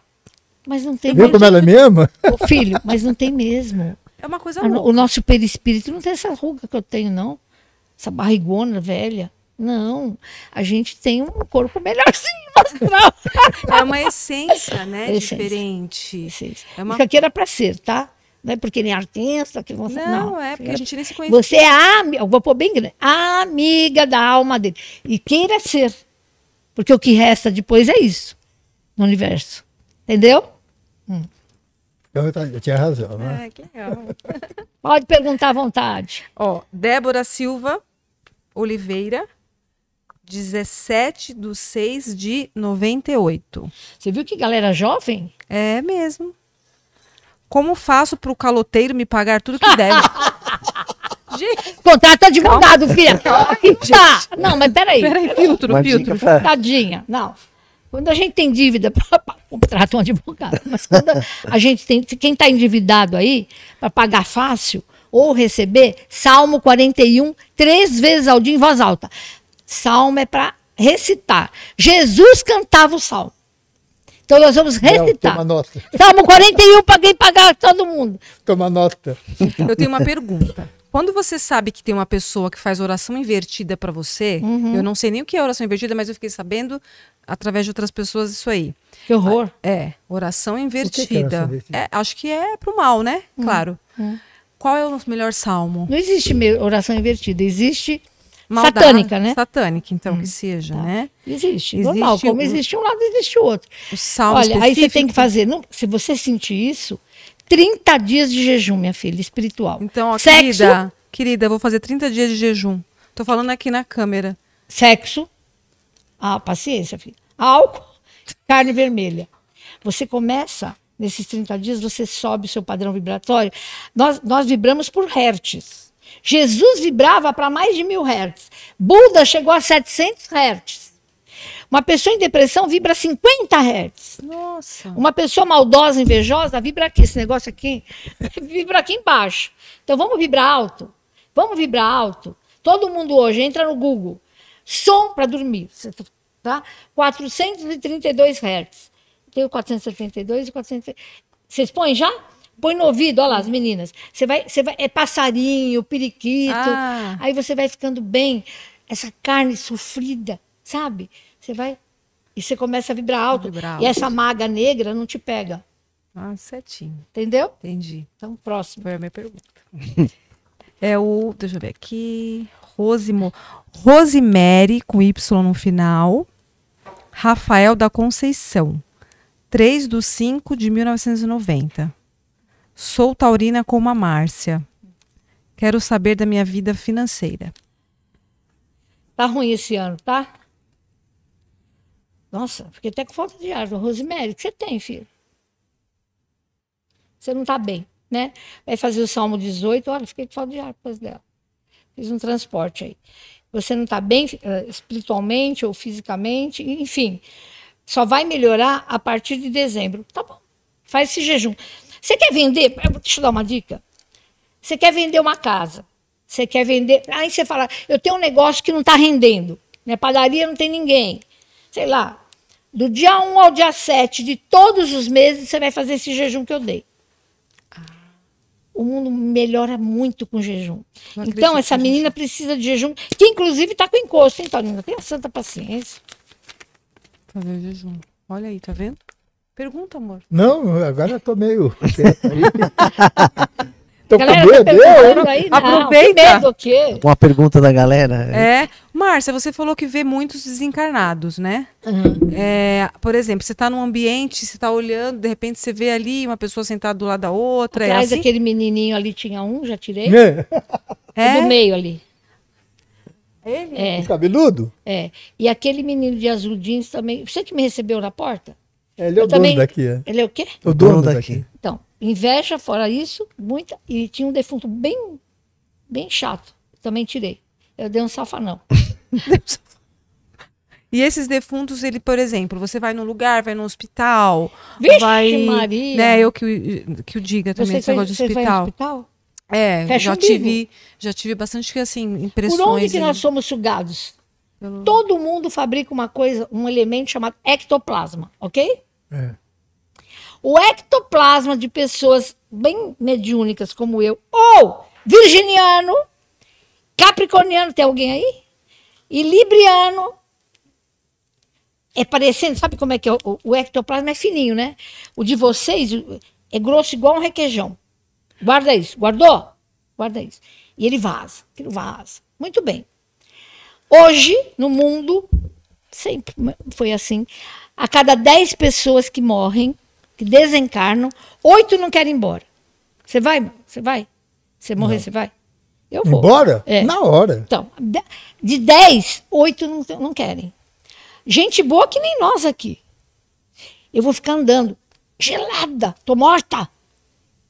Mas não tem mesmo. como ela é mesma? Ô, filho, mas não tem mesmo. É uma coisa louca. O nosso perispírito não tem essa ruga que eu tenho, não. Essa barrigona velha. Não, a gente tem um corpo melhor sim, é uma essência, né? É diferente. É essência. É uma... Isso aqui era para ser, tá? Não é porque nem é artista que você não, não, é porque a gente nem se conhece. Você é a vou pôr bem grande, amiga da alma dele. E queira ser. Porque o que resta depois é isso no universo. Entendeu? Hum. Eu, eu, tinha razão, né? É, que legal. Pode perguntar à vontade. Ó, Débora Silva Oliveira 17 de 6 de 98. Você viu que galera jovem? É mesmo. Como faço para o caloteiro me pagar tudo que deve? gente. Tá advogado, calma, filha. Calma, tá. Não, mas peraí. Peraí, filtro, Uma filtro. Pra... Tadinha. Não. Quando a gente tem dívida, contrata um advogado. Mas quando a gente tem. Quem está endividado aí, para pagar fácil ou receber, Salmo 41, três vezes ao dia em voz alta. Salmo é para recitar. Jesus cantava o salmo. Então nós vamos recitar. Toma nota. Salmo 41 para quem pagar todo mundo. Toma nota. Eu tenho uma pergunta. Quando você sabe que tem uma pessoa que faz oração invertida para você, uhum. eu não sei nem o que é oração invertida, mas eu fiquei sabendo através de outras pessoas isso aí. Que horror. É, oração invertida. que é oração É, acho que é pro mal, né? Uhum. Claro. Uhum. Qual é o melhor salmo? Não existe oração invertida, existe Maldade, satânica, né? Satânica, então, hum, que seja, tá. né? Existe, existe normal. Como existe um lado, existe o outro. O salmo Olha, específico... aí você tem que fazer. Não, se você sentir isso, 30 dias de jejum, minha filha, espiritual. Então, ó, Sexo, querida, querida, eu vou fazer 30 dias de jejum. Tô falando aqui na câmera. Sexo. Ah, paciência, filha. Álcool, carne vermelha. Você começa nesses 30 dias, você sobe o seu padrão vibratório. Nós, nós vibramos por hertz. Jesus vibrava para mais de mil hertz. Buda chegou a 700 hertz. Uma pessoa em depressão vibra 50 hertz. Nossa. Uma pessoa maldosa, invejosa, vibra aqui. Esse negócio aqui vibra aqui embaixo. Então vamos vibrar alto. Vamos vibrar alto. Todo mundo hoje entra no Google. Som para dormir. Tá? 432 hertz. o 472 e 400. Vocês põem já? põe no ouvido, olha lá as meninas. Você vai, você vai, é passarinho, periquito. Ah. Aí você vai ficando bem. Essa carne sofrida, sabe? Você vai e você começa a vibrar alto. Vibrar alto. E essa maga negra não te pega. Ah, certinho. Entendeu? Entendi. Então, próximo. Foi a minha pergunta. é o, deixa eu ver aqui, Rosimo, Rosemary com Y no final, Rafael da Conceição. 3 do 5 de 1990. Sou taurina como a Márcia. Quero saber da minha vida financeira. Tá ruim esse ano, tá? Nossa, fiquei até com falta de ar. Rosemary, o que você tem, filho? Você não tá bem, né? Vai fazer o Salmo 18, olha, fiquei com falta de ar por causa dela. Fiz um transporte aí. Você não tá bem eh, espiritualmente ou fisicamente, enfim. Só vai melhorar a partir de dezembro. Tá bom. Faz esse jejum. Você quer vender? Eu vou te dar uma dica. Você quer vender uma casa. Você quer vender. Aí você fala, eu tenho um negócio que não está rendendo. Minha padaria não tem ninguém. Sei lá. Do dia 1 ao dia 7 de todos os meses, você vai fazer esse jejum que eu dei. Ah. O mundo melhora muito com jejum. então, essa menina precisa de jejum, que inclusive está com encosto, hein, Taurina? Tenha santa paciência. Fazer jejum. Olha aí, tá vendo? Pergunta, amor. Não, agora eu tô meio. Tô galera, tá com medo, tá aí? Não, Aproveita. Medo, o quê? Uma pergunta da galera. É. Márcia, você falou que vê muitos desencarnados, né? Uhum. É, por exemplo, você está num ambiente, você está olhando, de repente você vê ali uma pessoa sentada do lado da outra. É Atrás é assim? aquele menininho ali tinha um, já tirei. É. é? No meio ali. Ele? É. O cabeludo? É. E aquele menino de azul jeans também. Você que me recebeu na porta? É, ele é o dono daqui. É. Ele é o quê? O dono, daqui. daqui. Então, inveja, fora isso, muita. E tinha um defunto bem, bem chato. Também tirei. Eu dei um safanão. e esses defuntos, ele, por exemplo, você vai num lugar, vai num hospital. Vixe, vai, Maria! Né, eu que, que o diga também, você, foi, de hospital. Você vai no hospital? É, Fecha já um tive, vivo. já tive bastante assim, impressões. Por onde que nós somos sugados? Todo mundo fabrica uma coisa, um elemento chamado ectoplasma, ok? É. O ectoplasma de pessoas bem mediúnicas como eu, ou virginiano, capricorniano, tem alguém aí? E libriano, é parecendo, sabe como é que é? O, o ectoplasma é fininho, né? O de vocês é grosso igual um requeijão. Guarda isso, guardou? Guarda isso. E ele vaza, aquilo vaza. Muito bem. Hoje, no mundo, sempre foi assim a cada 10 pessoas que morrem, que desencarnam, oito não querem ir embora. Você vai, Você vai? Você morrer, você vai? Eu vou. Embora? É. Na hora. Então, de 10, 8 não, não querem. Gente boa que nem nós aqui. Eu vou ficar andando, gelada, tô morta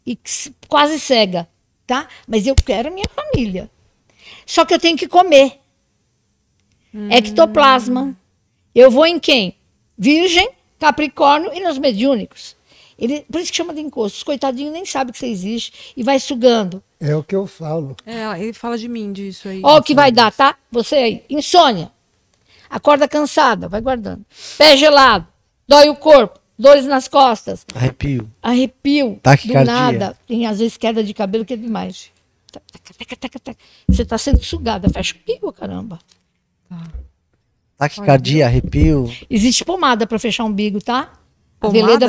e quase cega, tá? Mas eu quero a minha família. Só que eu tenho que comer. Hum. Ectoplasma. Eu vou em quem? Virgem, Capricórnio e nos mediúnicos. Ele, por isso que chama de encosto. Os coitadinhos nem sabem que você existe e vai sugando. É o que eu falo. É, ele fala de mim, disso aí. Ó, o que vai dar, tá? Você aí. Insônia. Acorda cansada, vai guardando. Pé gelado. Dói o corpo. Dores nas costas. Arrepio. Arrepio. Taquicardia. Do nada. Tem às vezes queda de cabelo que é demais. você está sendo sugada. Fecha o pico, caramba. Ah. Taquicardia, arrepio. Existe pomada para fechar o umbigo, tá? Pomada?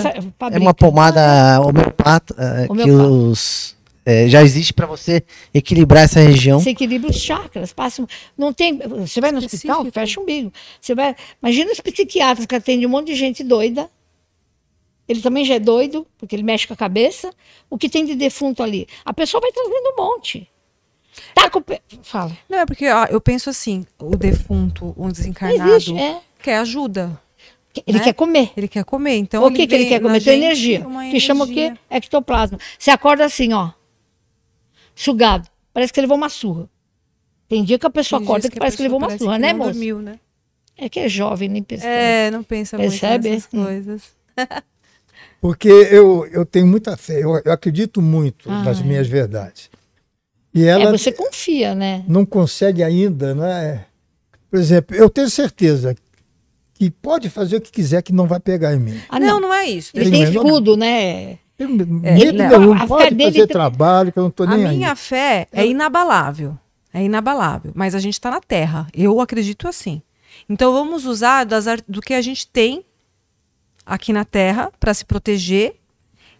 É uma pomada homeopata, eh, homeopata. que os, é, já existe para você equilibrar essa região. Você equilibra os chakras, passa, não tem, você vai no hospital, fecha o umbigo. Você vai, imagina os psiquiatras que atendem um monte de gente doida. Ele também já é doido, porque ele mexe com a cabeça. O que tem de defunto ali? A pessoa vai trazendo um monte. Tá com. Fala. Não, é porque ó, eu penso assim: o defunto, o desencarnado, existe, é. quer ajuda. Ele né? quer comer. Ele quer comer, então. O que, ele, que ele quer comer? Tem energia. energia. Que chama o quê? Ectoplasma. Você acorda assim, ó. Sugado. Parece que ele levou uma surra. Tem dia que a pessoa Tem acorda que, que parece que levou uma surra, né, moço? Dormiu, né? É que é jovem, nem pensa. É, não pensa Percebe? muito nessas hum. coisas. Porque eu, eu tenho muita fé, eu, eu acredito muito ah, nas é. minhas verdades. E é, ela é, você confia, né? Não consegue ainda, né? Por exemplo, eu tenho certeza que pode fazer o que quiser que não vai pegar em mim. Ah, não, não, não é isso. Ele tem, escudo, né? Tem medo é, nenhum, pode fazer tem... trabalho, que eu não estou nem A minha aí. fé é inabalável, é inabalável, mas a gente está na terra, eu acredito assim. Então vamos usar das, do que a gente tem aqui na terra para se proteger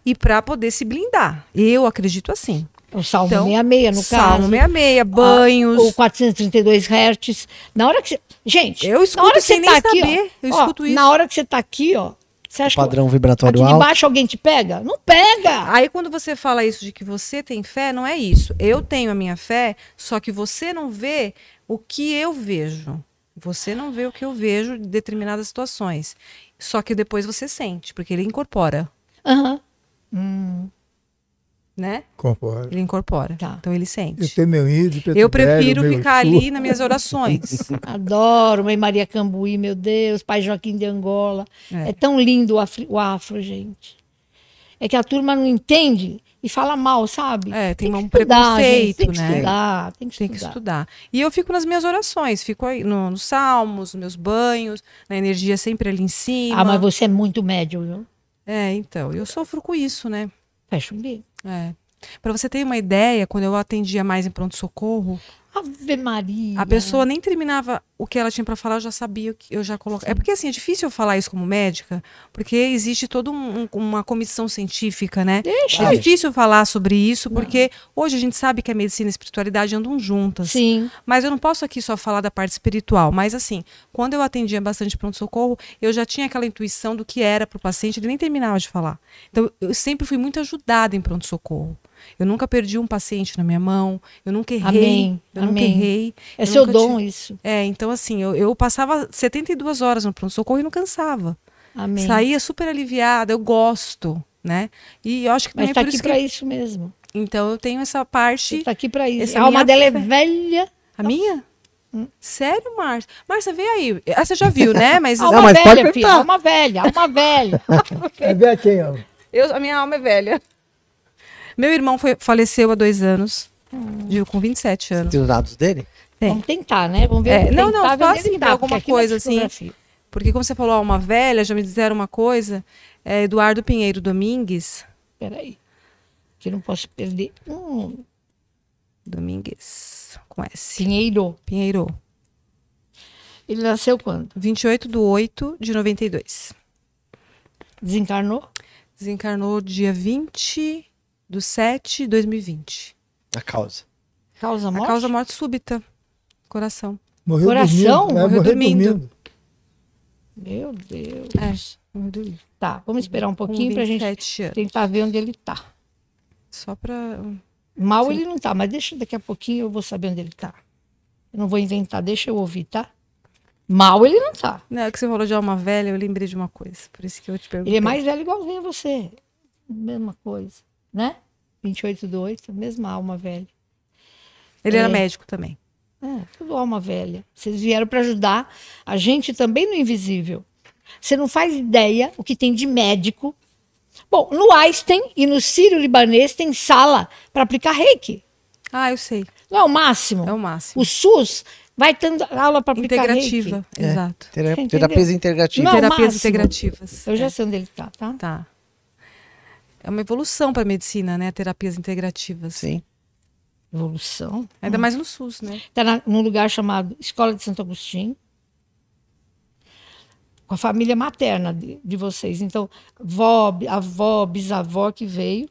e para poder se blindar. Eu acredito assim. O então, Salmo então, 66, no Salmo caso. Salmo 66, ah, banhos. o 432 hertz. Na hora que você... Gente, eu tá escuto na hora que você tá aqui, ó, eu escuto ó, isso. Na hora que você tá aqui, ó, você acha o padrão que vibratório aqui alto. de baixo alguém te pega? Não pega! Aí quando você fala isso de que você tem fé, não é isso. Eu tenho a minha fé, só que você não vê o que eu vejo. Você não vê o que eu vejo em determinadas situações. Só que depois você sente, porque ele incorpora. Aham. Uhum. Hum né? Incorpora. Ele incorpora. Tá. Então ele sente. Eu tenho meu ídolo, Eu prefiro velho, ficar ali nas minhas orações. Adoro, Mãe Maria Cambuí, meu Deus, Pai Joaquim de Angola. É, é tão lindo o afro, o afro, gente. É que a turma não entende e fala mal, sabe? É, tem, tem um estudar, preconceito, tem né? Estudar, tem que estudar, tem que estudar. E eu fico nas minhas orações, fico aí no, nos salmos, nos meus banhos, na energia sempre ali em cima. Ah, mas você é muito médium, viu? É, então, eu sofro com isso, né? Fecha um bico. É. Para você ter uma ideia, quando eu atendia mais em pronto-socorro, Ave Maria. A pessoa nem terminava o que ela tinha para falar, eu já sabia que eu já colocava. É porque assim, é difícil eu falar isso como médica, porque existe toda um, uma comissão científica, né? Deixa. É difícil falar sobre isso, porque não. hoje a gente sabe que a medicina e a espiritualidade andam juntas. Sim. Mas eu não posso aqui só falar da parte espiritual, mas assim, quando eu atendia bastante pronto-socorro, eu já tinha aquela intuição do que era para o paciente, ele nem terminava de falar. Então, eu sempre fui muito ajudada em pronto-socorro. Eu nunca perdi um paciente na minha mão. Eu nunca errei. Amém. Eu Amém. nunca errei. É eu seu dom tive... isso. É, então assim, eu, eu passava 72 horas no pronto-socorro e não cansava. Amém. Saía super aliviada, eu gosto, né? E eu acho que Mas é tá é aqui para que... isso mesmo. Então eu tenho essa parte. Você tá aqui para isso. A alma dela é fé. é velha. A minha? Hum. Sério, Márcia? Márcia, vem aí. Ah, você já viu, né? Mas, alma, não, mas velha, filho, alma velha, alma velha, alma é, velha. Quer ver quem, ó. Eu, a minha alma é velha. Meu irmão foi, faleceu há dois anos, hum. com 27 anos. Você tem os dados dele? Tem. Vamos tentar, né? Vamos ver. É, não, não, só assim, dá, alguma coisa assim. Porque como você falou, uma velha, já me disseram uma coisa, é Eduardo Pinheiro Domingues. Peraí, que não posso perder. Hum. Domingues, com S. Pinheiro. Pinheiro. Ele nasceu quando? 28 de 8 de 92. Desencarnou? Desencarnou dia 20 do 7 de 2020. A causa? Causa morte? A causa morte súbita. Coração. Morreu Coração? Dormindo. Né? morreu, dormindo. dormindo. Meu Deus. É, Tá, vamos esperar um pouquinho para a gente anos. tentar ver onde ele está. Só para... Mal Sim. ele não está, mas deixa daqui a pouquinho eu vou saber onde ele está. Eu não vou inventar, deixa eu ouvir, tá? Mal ele não tá. Não, é que você falou de alma velha, eu lembrei de uma coisa. Por isso que eu te perguntei. Ele é mais velho igualzinho a você. Mesma coisa né? 28 do 8, mesma alma velha. Ele é, era médico também. É, tudo alma velha. Vocês vieram para ajudar a gente também no invisível. Você não faz ideia o que tem de médico. Bom, no Einstein e no Sírio Libanês tem sala para aplicar reiki. Ah, eu sei. Não é o máximo? É o máximo. O SUS vai tendo aula para aplicar Integrativa, reiki. É, exato. É, terapias integrativas. É terapias integrativas. Eu já é. sei onde ele está, tá? Tá. tá é uma evolução para a medicina, né? Terapias integrativas. Sim. Evolução. Ainda hum. mais no SUS, né? Está num lugar chamado Escola de Santo Agostinho. Com a família materna de, de vocês. Então, vó, avó, bisavó que veio.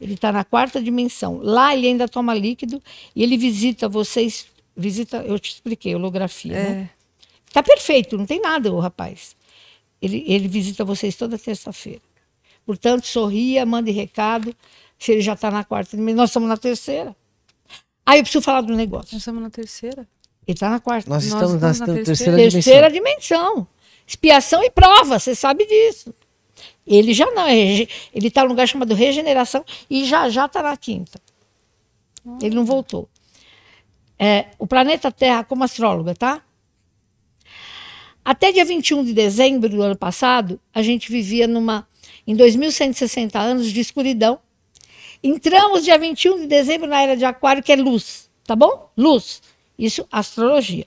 Ele está na quarta dimensão. Lá ele ainda toma líquido e ele visita vocês. Visita, eu te expliquei, holografia. Né? É. Né? perfeito, não tem nada, o rapaz. Ele, ele visita vocês toda terça-feira. Portanto, sorria, mande recado. Se ele já está na quarta, nós estamos na terceira. Aí ah, eu preciso falar do negócio. Nós estamos na terceira. Ele está na quarta. Nós, nós estamos, na, terceira, terceira dimensão. Terceira dimensão. Expiação e prova, você sabe disso. Ele já não, ele está num lugar chamado regeneração e já já está na quinta. Hum. Ele não voltou. É, o planeta Terra, como astróloga, tá? Até dia 21 de dezembro do ano passado, a gente vivia numa em 2160 anos de escuridão. Entramos dia 21 de dezembro na era de Aquário, que é luz, tá bom? Luz. Isso, astrologia.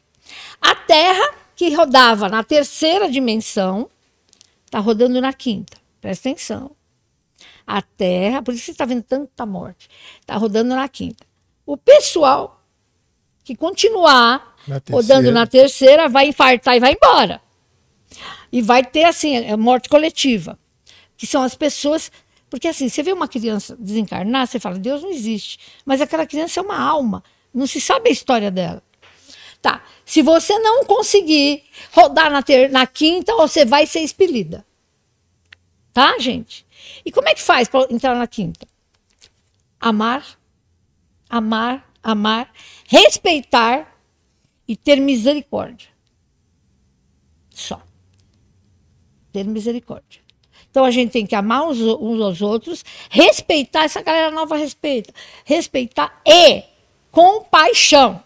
A Terra, que rodava na terceira dimensão, está rodando na quinta. Presta atenção. A Terra, por isso que está vendo tanta morte, está rodando na quinta. O pessoal que continuar na rodando na terceira vai infartar e vai embora. E vai ter, assim, é morte coletiva que são as pessoas. Porque assim, você vê uma criança desencarnar, você fala, Deus não existe. Mas aquela criança é uma alma, não se sabe a história dela. Tá, se você não conseguir rodar na, ter, na quinta, você vai ser expelida. Tá, gente? E como é que faz para entrar na quinta? Amar, amar, amar, respeitar e ter misericórdia. Só. Ter misericórdia. Então a gente tem que amar uns, uns aos outros, respeitar, essa galera nova respeita, respeitar e compaixão.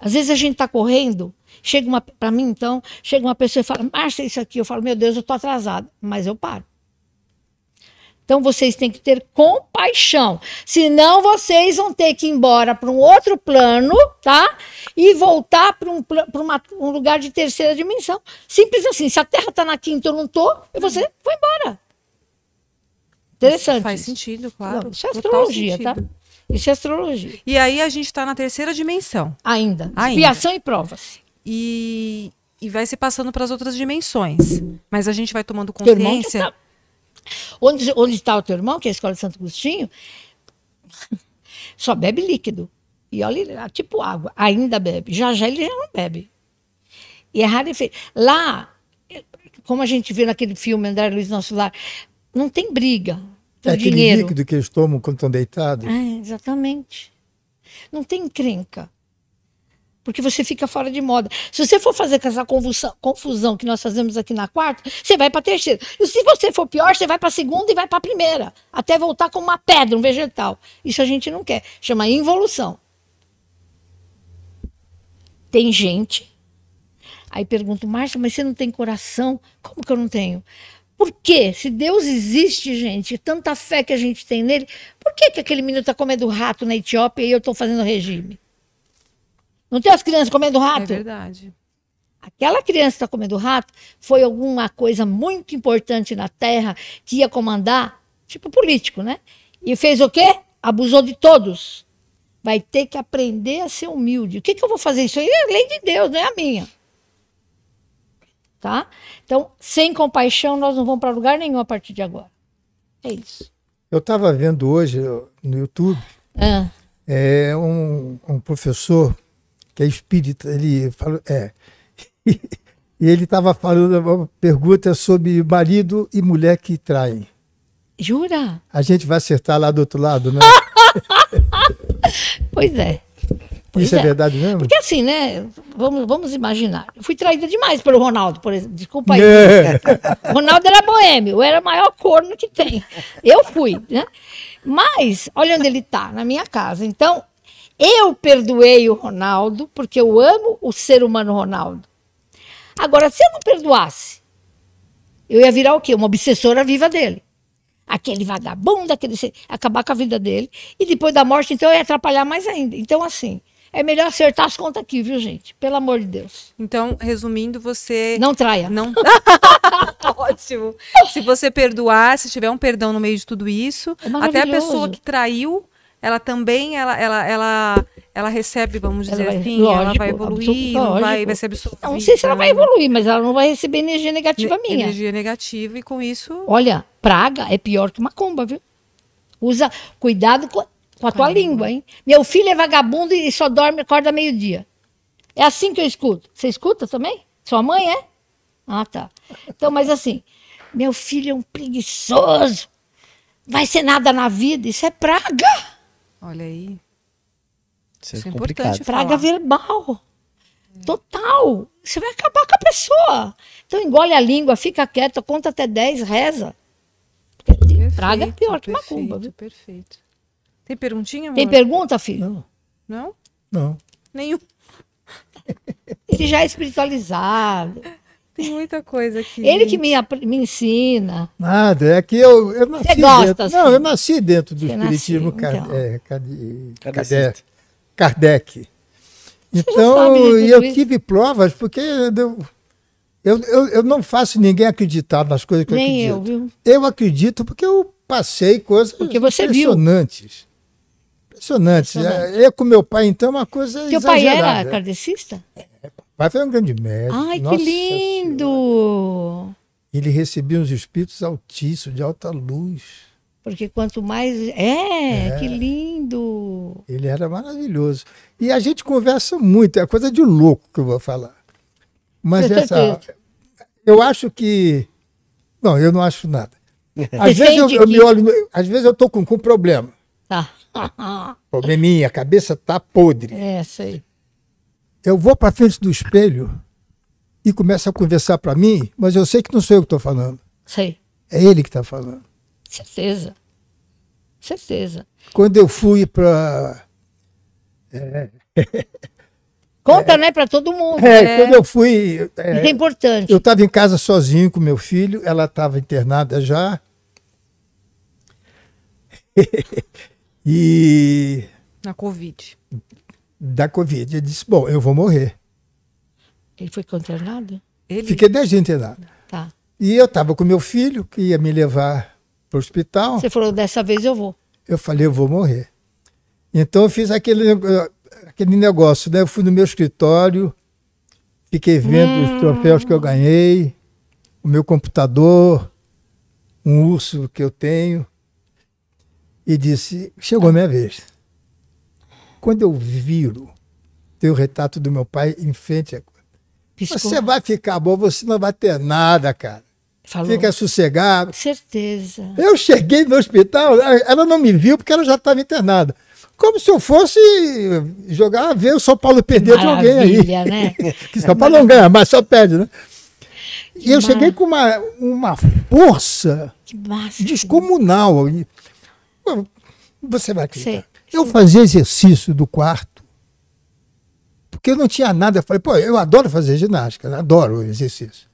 Às vezes a gente está correndo, chega uma, para mim então, chega uma pessoa e fala, Márcia, isso aqui. Eu falo, meu Deus, eu estou atrasado, mas eu paro. Então vocês têm que ter compaixão, senão vocês vão ter que ir embora para um outro plano, tá? E voltar para um, um, lugar de terceira dimensão. Simples assim. Se a Terra está na quinta, eu não estou. e você foi embora. Interessante. Isso faz sentido, claro. Não, isso é astrologia, tá? Isso é astrologia. E aí a gente está na terceira dimensão. Ainda. Ainda. Expiação e provas. E, e vai se passando para as outras dimensões. Mas a gente vai tomando consciência. Tá Onde, onde está o teu irmão, que é a escola de Santo Agostinho, só bebe líquido. E olha, tipo água, ainda bebe. Já já ele já não bebe. E é raro efeito. Lá, como a gente viu naquele filme André Luiz Nosso Lar, não tem briga. é dinheiro. aquele líquido que eles tomam quando estão deitados. É, exatamente. Não tem encrenca porque você fica fora de moda. Se você for fazer com essa convulsão, confusão que nós fazemos aqui na quarta, você vai para terceira. E se você for pior, você vai para segunda e vai para primeira, até voltar como uma pedra, um vegetal. Isso a gente não quer. Chama involução. Tem gente. Aí pergunto, Márcia, mas você não tem coração? Como que eu não tenho? Por quê? Se Deus existe, gente, tanta fé que a gente tem nele, por que, que aquele menino está comendo rato na Etiópia e eu estou fazendo regime? Não tem as crianças comendo rato? É verdade. Aquela criança que está comendo rato foi alguma coisa muito importante na Terra que ia comandar, tipo político, né? E fez o quê? Abusou de todos. Vai ter que aprender a ser humilde. O que, que eu vou fazer? Isso aí é lei de Deus, não é a minha. Tá? Então, sem compaixão, nós não vamos para lugar nenhum a partir de agora. É isso. Eu estava vendo hoje no YouTube ah. é, um, um professor que é espírita, ele falou, é. E ele estava falando uma pergunta sobre marido e mulher que traem. Jura? A gente vai acertar lá do outro lado, né? pois é. Pois Isso é. é. verdade mesmo? Porque assim, né? Vamos, vamos imaginar. Eu fui traída demais pelo Ronaldo, por exemplo. Desculpa aí. Yeah. Ronaldo era boêmio, era o maior corno que tem. Eu fui, né? Mas, olha onde ele está, na minha casa. Então, eu perdoei o Ronaldo porque eu amo o ser humano Ronaldo. Agora, se eu não perdoasse, eu ia virar o quê? Uma obsessora viva dele. Aquele vagabundo, aquele acabar com a vida dele. E depois da morte, então, ia atrapalhar mais ainda. Então, assim, é melhor acertar as contas aqui, viu, gente? Pelo amor de Deus. Então, resumindo, você. Não traia. Não. Ótimo. Se você perdoar, se tiver um perdão no meio de tudo isso, é até a pessoa que traiu ela também ela, ela, ela, ela recebe, vamos dizer ela vai, assim, lógico, ela vai evoluir, vai, vai ser absorvida. Não sei se ela vai né? evoluir, mas ela não vai receber energia negativa minha. Energia negativa e com isso. Olha, praga é pior que macumba, viu? Usa cuidado com, com a tua língua, hein? Meu filho é vagabundo e só dorme, acorda meio-dia. É assim que eu escuto. Você escuta também? Sua mãe é? Ah, tá. Então, mas assim, meu filho é um preguiçoso. Vai ser nada na vida, isso é praga. Olha aí. Isso é, Isso é importante. Praga verbal. Total. Você vai acabar com a pessoa. Então engole a língua, fica quieta, conta até 10, reza. Perfeito, praga é pior que macumba. Viu? Perfeito. Tem perguntinha, amor? Tem pergunta, filho? Não. Não? Não. Nenhum. Ele já é espiritualizado. Tem muita coisa aqui. Ele que me, me ensina. Nada, é que eu, eu nasci. Você gosta, dentro, assim? Não, eu nasci dentro do Você Espiritismo então. É, Kardec. Então, né, eu tive provas, porque eu, eu, eu, eu, não faço ninguém acreditar nas coisas que Nem eu acredito. Eu, eu, acredito porque eu passei coisas porque você impressionantes. Viu. Impressionantes. Impressionante. É, eu com meu pai, então, é uma coisa Teu pai era kardecista? pai foi um grande médico. Ai, Nossa que lindo! Senhora. Ele recebia uns espíritos altíssimos, de alta luz. Porque quanto mais. É, é, que lindo! Ele era maravilhoso. E a gente conversa muito, é coisa de louco que eu vou falar. Mas eu essa. Eu acho que. Não, eu não acho nada. Às Você vezes eu, eu que... me olho. Às vezes eu tô com, com problema. Tá. Probleminha, a cabeça tá podre. É, sei eu vou para frente do espelho e começa a conversar para mim, mas eu sei que não sou eu que estou falando. Sei. É ele que está falando. Certeza. Certeza. Quando eu fui para. É... Conta, é... né, para todo mundo. É, né? quando eu fui. É, é importante. Eu estava em casa sozinho com meu filho, ela estava internada já. e. Na Covid da Covid. Ele disse: Bom, eu vou morrer. Ele foi internado? Ele... Fiquei 10 dias internado. Tá. E eu estava com meu filho, que ia me levar para o hospital. Você falou: Dessa vez eu vou. Eu falei: Eu vou morrer. Então eu fiz aquele, eh, aquele negócio, né? Eu fui no meu escritório, fiquei vendo hum. os troféus que eu ganhei, o meu computador, um urso que eu tenho, e disse: Chegou a minha vez quando eu viro, tem o retrato do meu pai em frente. É Piscou. Você vai ficar bom, você não vai ter nada, cara. Falou. Fica sossegado. Certeza. Eu cheguei no hospital, ela não me viu porque ela já estava internada. Como se eu fosse jogar, ah, ver o São Paulo perder de alguém aí. Né? São Paulo não ganha, mas só perde, né? E eu cheguei com uma, uma força descomunal. Você vai acreditar. Sei. Eu fazia exercício do quarto, porque eu não tinha nada. Eu falei, pô, eu adoro fazer ginástica, adoro exercício.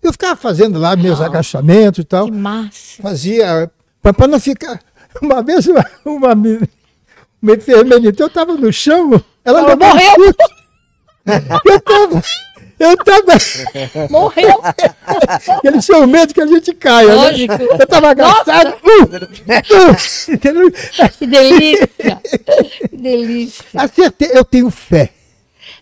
Eu ficava fazendo lá meus não. agachamentos e tal. Que massa. Fazia. Para não ficar. Uma vez, uma, uma, uma enfermeira, então eu estava no chão, ela oh, morreu. Eu estava. Eu também. Morreu. Eles tinham medo que a gente caia. Né? Lógico. Né? Eu tava agachado. Uh, uh, que delícia. Que delícia. Acertei. eu tenho fé.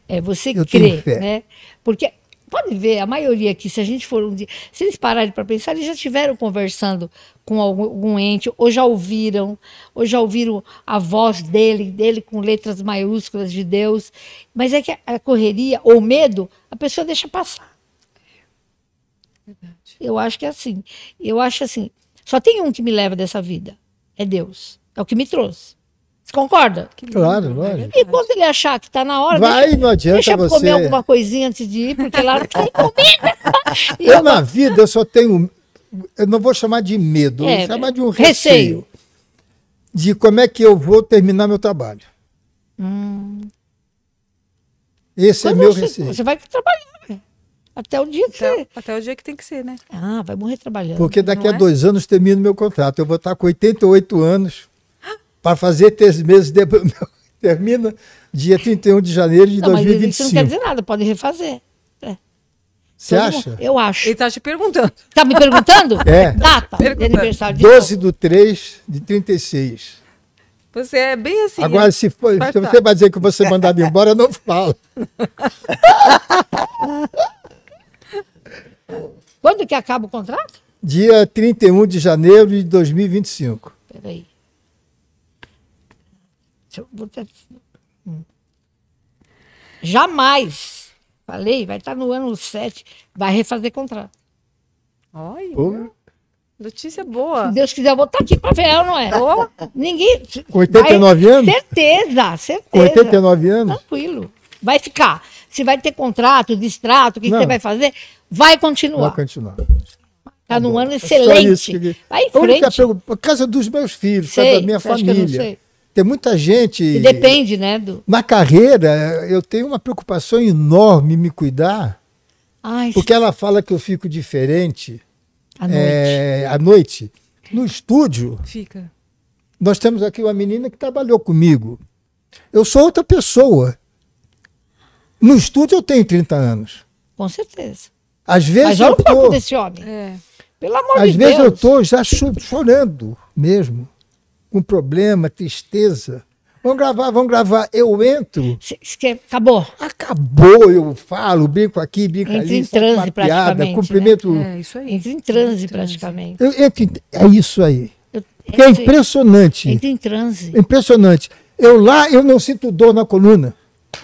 É, você eu crê, né? Porque pode ver, a maioria aqui, se a gente for um dia, se eles pararem para pensar, eles já estiveram conversando com algum, algum, ente, ou já ouviram, ou já ouviram a voz dele, dele com letras maiúsculas de Deus. Mas é que a correria ou medo, a pessoa deixa passar. Verdade. Eu acho que é assim. Eu acho assim. Só tem um que me leva dessa vida. É Deus. É o que me trouxe. Você concorda? Claro, né? lógico. E quando ele achar que está na hora, vai, deixa, não adianta deixa você... comer alguma coisinha antes de ir, porque lá não tem comida. eu, eu, na vida, eu só tenho. Eu não vou chamar de medo, é, vou chamar de um receio. receio. De como é que eu vou terminar meu trabalho. Hum. Esse é quando é meu você, receio. Você vai trabalhar. Até o dia que então, Até o dia que tem que ser, né? Ah, vai morrer trabalhando. Porque daqui a é? dois anos termino meu contrato. Eu vou estar com 88 anos para fazer três meses depois. Termina dia 31 de janeiro de não, 2025. Mas isso não quer dizer nada, pode refazer. É. Você acha? Eu acho. Ele está te perguntando. Está me perguntando? É. Data de aniversário de 12 de 3 de 36. Você é bem assim. Agora, né? se, for, se você vai dizer que você é mandado embora, eu não falo. Quando que acaba o contrato? Dia 31 de janeiro de 2025. Peraí. Hum. Jamais. Falei, vai estar tá no ano 7, vai refazer contrato. Olha. Notícia boa. Se Deus quiser, eu vou estar tá aqui para ver não é? Oh. Ninguém. Com 89 vai, anos? Certeza, certeza. 89 anos? Tranquilo. Vai ficar. Se vai ter contrato, distrato, o que, que, você vai fazer? Vai continuar. Vai continuar. Está tá num ano é excelente. Que... Vai em frente. Pergunta, casa dos meus filhos, sei, da minha família. Tem muita gente. E depende, né? Do... Na carreira, eu tenho uma preocupação enorme em me cuidar. Ai, porque ela fala que eu fico diferente. À noite. É, à noite. No estúdio. Fica. Nós temos aqui uma menina que trabalhou comigo. Eu sou outra pessoa. No estúdio eu tenho 30 anos. Com certeza. Às vezes Mas olha o corpo desse homem. É. Pelo amor Às de Deus. Às vezes eu estou já chorando mesmo com problema, tristeza. Vamos gravar, vamos gravar. Eu entro. acabou. Acabou, eu falo, brinco aqui, brinco ali. Entra em transe, praticamente. Né? cumprimento. Né? É, isso aí. Entra em transe, praticamente. Eu, entro, é isso aí. Eu, é entro, é impressionante. Entra em transe. Impressionante. Eu lá, eu não sinto dor na coluna.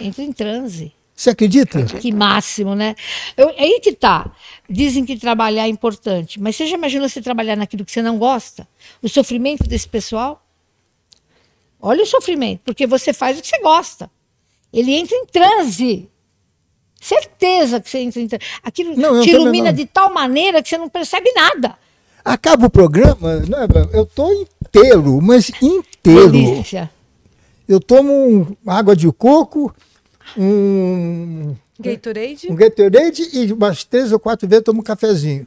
Entra em transe. Você acredita? Que máximo, né? Eu, é aí que tá. Dizem que trabalhar é importante, mas você já imaginou você trabalhar naquilo que você não gosta? O sofrimento desse pessoal? Olha o sofrimento, porque você faz o que você gosta. Ele entra em transe. Certeza que você entra em transe. Aquilo não, te ilumina não. de tal maneira que você não percebe nada. Acaba o programa, né? eu tô inteiro, mas inteiro. Delícia. Eu tomo água de coco um. Gatorade? Um Gatorade e umas três ou quatro vezes tomo um cafezinho.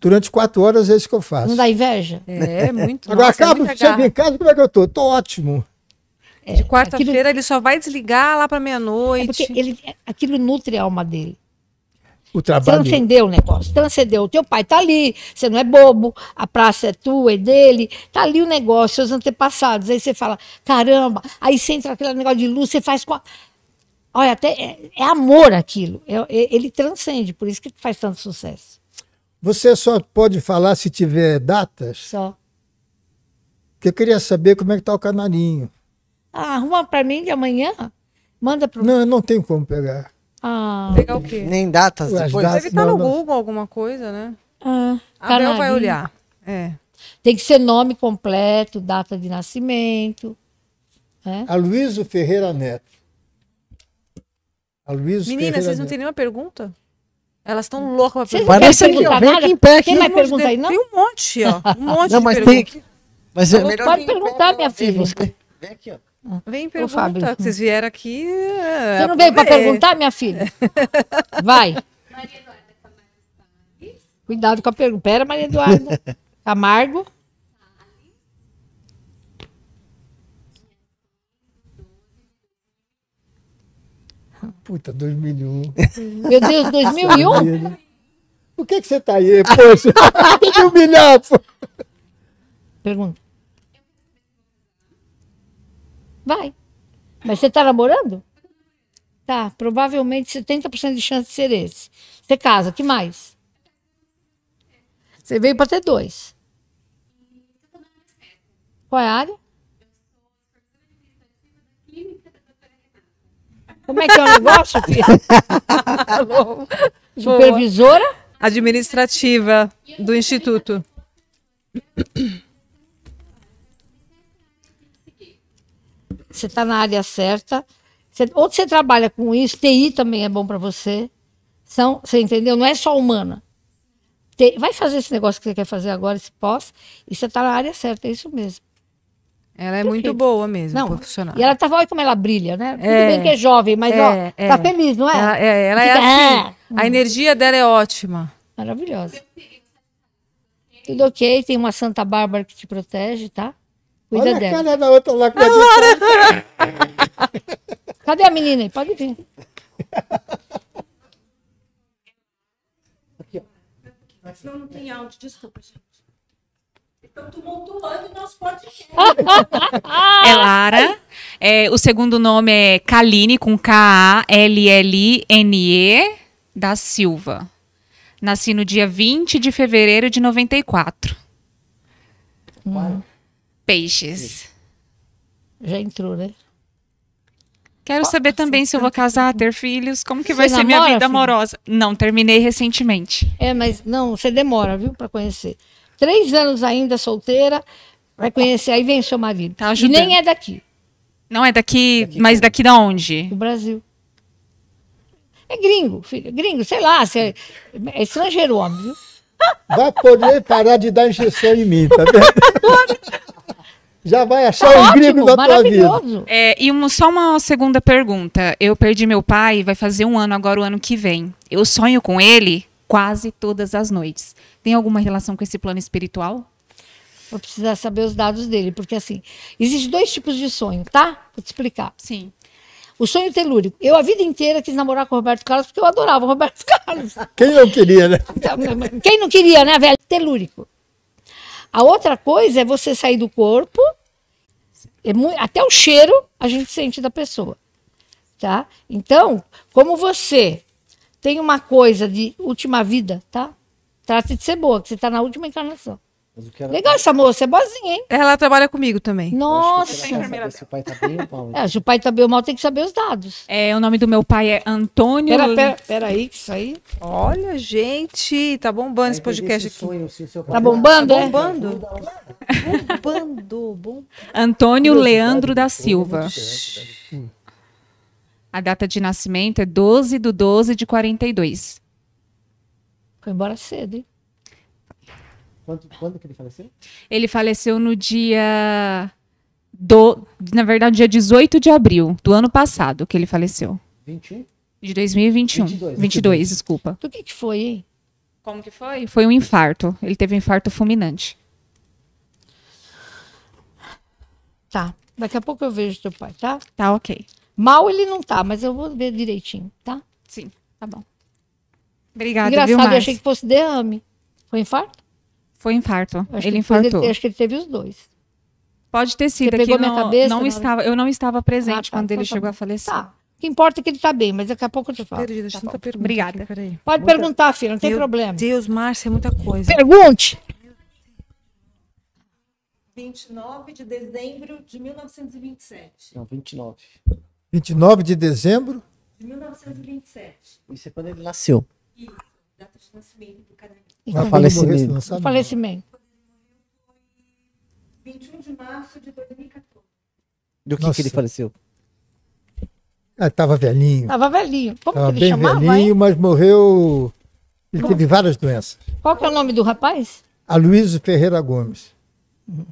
Durante quatro horas é isso que eu faço. Não dá inveja? É, é muito. Agora Nossa, é acabo, é chego em casa, como é que eu tô? Tô ótimo. É, de quarta-feira aquilo... ele só vai desligar lá para meia-noite. É porque ele, aquilo nutre a alma dele. O trabalho. Transcendeu o negócio, transcendeu. O teu pai tá ali, você não é bobo, a praça é tua, é dele, tá ali o negócio, seus antepassados. Aí você fala, caramba, aí você entra aquele negócio de luz, você faz com a... Olha, até é, é amor aquilo. É, é, ele transcende, por isso que faz tanto sucesso. Você só pode falar se tiver datas? Só. Porque eu queria saber como é que tá o canarinho. Ah, arruma para mim de amanhã. Manda para Não, eu não tenho como pegar. Ah. Pegar o quê? Nem datas depois. Datas, Deve estar tá no Google não. alguma coisa, né? Ah, Abel vai olhar. É. Tem que ser nome completo, data de nascimento. É? Aloysio Ferreira Neto. A Luísa Menina, vocês não têm nenhuma pergunta? Elas estão loucas pra perguntar. Parece Vai perguntar vem aqui em pé Tem mais pergunta aí, não? Tem um monte, ó. Um monte não, mas de tem... perguntas. Mas é melhor pode perguntar, minha filha. Você. Vem aqui, ó. Vem perguntar. Vocês vieram aqui. É, você não veio para é. perguntar, minha filha? Vai. Maria Eduarda Cuidado com a pergunta. Pera, Maria Eduarda. Camargo. Puta, 2001. Meu Deus, 2001? Né? Por que, que você tá aí, poxa? Tem que humilhar, pô. Pergunta. Vai. Mas você tá namorando? Tá, provavelmente 70% de chance de ser esse. Você casa, que mais? Você veio para ter dois. Qual é a área? Como é que é o negócio, filha? Supervisora? Administrativa do Instituto. Você está na área certa. Você, ou você trabalha com isso, TI também é bom para você. São, você entendeu? Não é só humana. Te, vai fazer esse negócio que você quer fazer agora, esse pós, e você está na área certa, é isso mesmo. Ela é muito boa mesmo, não. profissional. E ela tava, tá, olha como ela brilha, né? Tudo é, bem que é jovem, mas é, ó, é. tá é. feliz, não é? Ela, é, ela é Fica, assim, é assim. A energia dela é ótima. Maravilhosa. Tudo ok, tem uma Santa Bárbara que te protege, tá? Cuida olha dela. a cara da outra lá. Ah, Cadê a menina aí? Pode vir. Aqui, ó. Não, não tem áudio, desculpa, gente estão tumultuando o nosso podcast. é Lara. É, o segundo nome é Kaline, com K-A-L-L-I-N-E da Silva. Nasci no dia 20 de fevereiro de 94. Hum. Peixes. Já entrou, né? Quero saber também se eu vou casar, ter filhos, como que vai ser namora, minha vida amorosa. Filho? Não, terminei recentemente. É, mas não, você demora, viu, para conhecer três anos ainda solteira, vai conhecer, aí vem o seu marido. Tá e nem é daqui. Não é daqui, daqui mas é daqui da onde? Do Brasil. É gringo, filho, é gringo, sei lá, é, é estrangeiro homem, viu? Vai poder parar de dar injeção em mim, tá vendo? Já vai achar tá o gringo da tua vida. É, e um, só uma segunda pergunta. Eu perdi meu pai, vai fazer um ano agora, o ano que vem. Eu sonho com ele quase todas as noites tem alguma relação com esse plano espiritual? Vou precisar saber os dados dele, porque assim, existem dois tipos de sonho, tá? Vou te explicar. Sim. O sonho telúrico. Eu a vida inteira quis namorar com o Roberto Carlos porque eu adorava o Roberto Carlos. Quem não queria, né? Então, quem não queria, né, velho? Telúrico. A outra coisa é você sair do corpo, é muito, até o cheiro a gente sente da pessoa, tá? Então, como você tem uma coisa de última vida, tá? Trata de ser boa, que você tá na última encarnação. Ela... Legal essa moça, é boazinha, hein? Ela trabalha comigo também. Nossa! Se o pai tá bem ou mal. É, se o pai tá bem ou mal, tem que saber os dados. É, o nome do meu pai é Antônio... Pera, pera, pera aí, que isso aí... Olha, gente, tá bombando tá esse podcast sonho, aqui. Se tá bombando, tá é? bombando. bombando, bombando. Antônio Leandro da Silva. A data de nascimento é 12 do 12 de 42. Foi embora cedo, hein? Quando, quando que ele faleceu? Ele faleceu no dia. Do, na verdade, dia 18 de abril do ano passado que ele faleceu. 21? De 2021. 22, 22, 22. desculpa. Do que, que foi, hein? Como que foi? Foi um infarto. Ele teve um infarto fulminante. Tá. Daqui a pouco eu vejo teu pai, tá? Tá, ok. Mal ele não tá, mas eu vou ver direitinho, tá? Sim, tá bom. Obrigada, Engraçado, viu, eu achei que fosse derrame. Foi infarto? Foi infarto. Acho ele infartou. Ele, acho que ele teve os dois. Pode ter sido. Você é pegou minha não, cabeça? Não né? estava, eu não estava presente ah, tá, quando tá, ele tá, chegou a falecer. Tá. O que importa é que ele está bem, mas daqui a pouco eu te falo. Perdida, tá pergunta, Obrigada. Aqui, Pode Muita... perguntar, filha, não tem Meu problema. Deus, Márcia, é muita coisa. Pergunte! 29 de dezembro de 1927. Não, 29. 29 de dezembro? De 1927. Isso é quando ele nasceu. Isso, data de nascimento do falecimento. Morresse, falecimento. 21 de março de 2014. Do que, que ele faleceu? Ah, tava velhinho. Tava velhinho. Como tava que ele bem chamava? velhinho, mas morreu. Ele Como? teve várias doenças. Qual que é o nome do rapaz? Aloysio Ferreira Gomes. Uhum.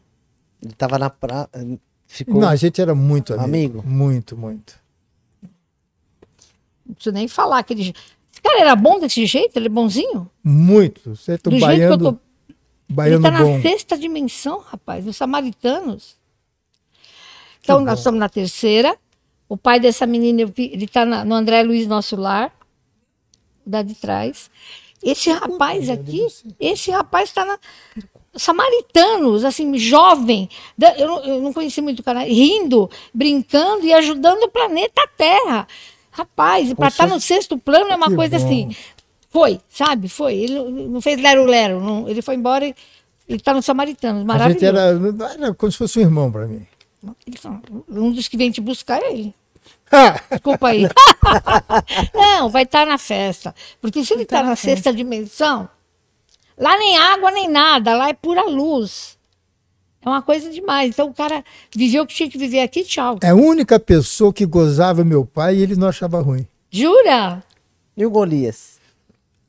Ele estava na praia. Eh, ficou... Não, a gente era muito amigo. amigo. Muito, muito. Não preciso nem falar que ele esse cara era bom desse jeito? Ele é bonzinho? Muito. Você tá Do baiano, Ele tá bom. na sexta dimensão, rapaz, Os samaritanos. Então, que tá nós bom. estamos na terceira. O pai dessa menina, vi, ele tá na, no André Luiz Nosso Lar, da de trás. Esse rapaz é, aqui, esse rapaz está na samaritanos, assim, jovem, eu não, eu não conheci muito o canal, rindo, brincando e ajudando o planeta Terra. Rapaz, e para estar tá no sexto plano é uma coisa bom. assim. Foi, sabe? Foi. Ele não fez lero-lero. Ele foi embora e está no Samaritano. Maravilhoso. A gente era, era como se fosse um irmão para mim. Ele um dos que vem te buscar é ele. Desculpa aí. não, vai estar tá na festa. Porque se ele está tá na, na sexta dimensão, lá nem água nem nada, lá é pura luz. É uma coisa demais. Então o cara viveu o que tinha que viver aqui, tchau. É a única pessoa que gozava meu pai e ele não achava ruim. Jura? E o Golias?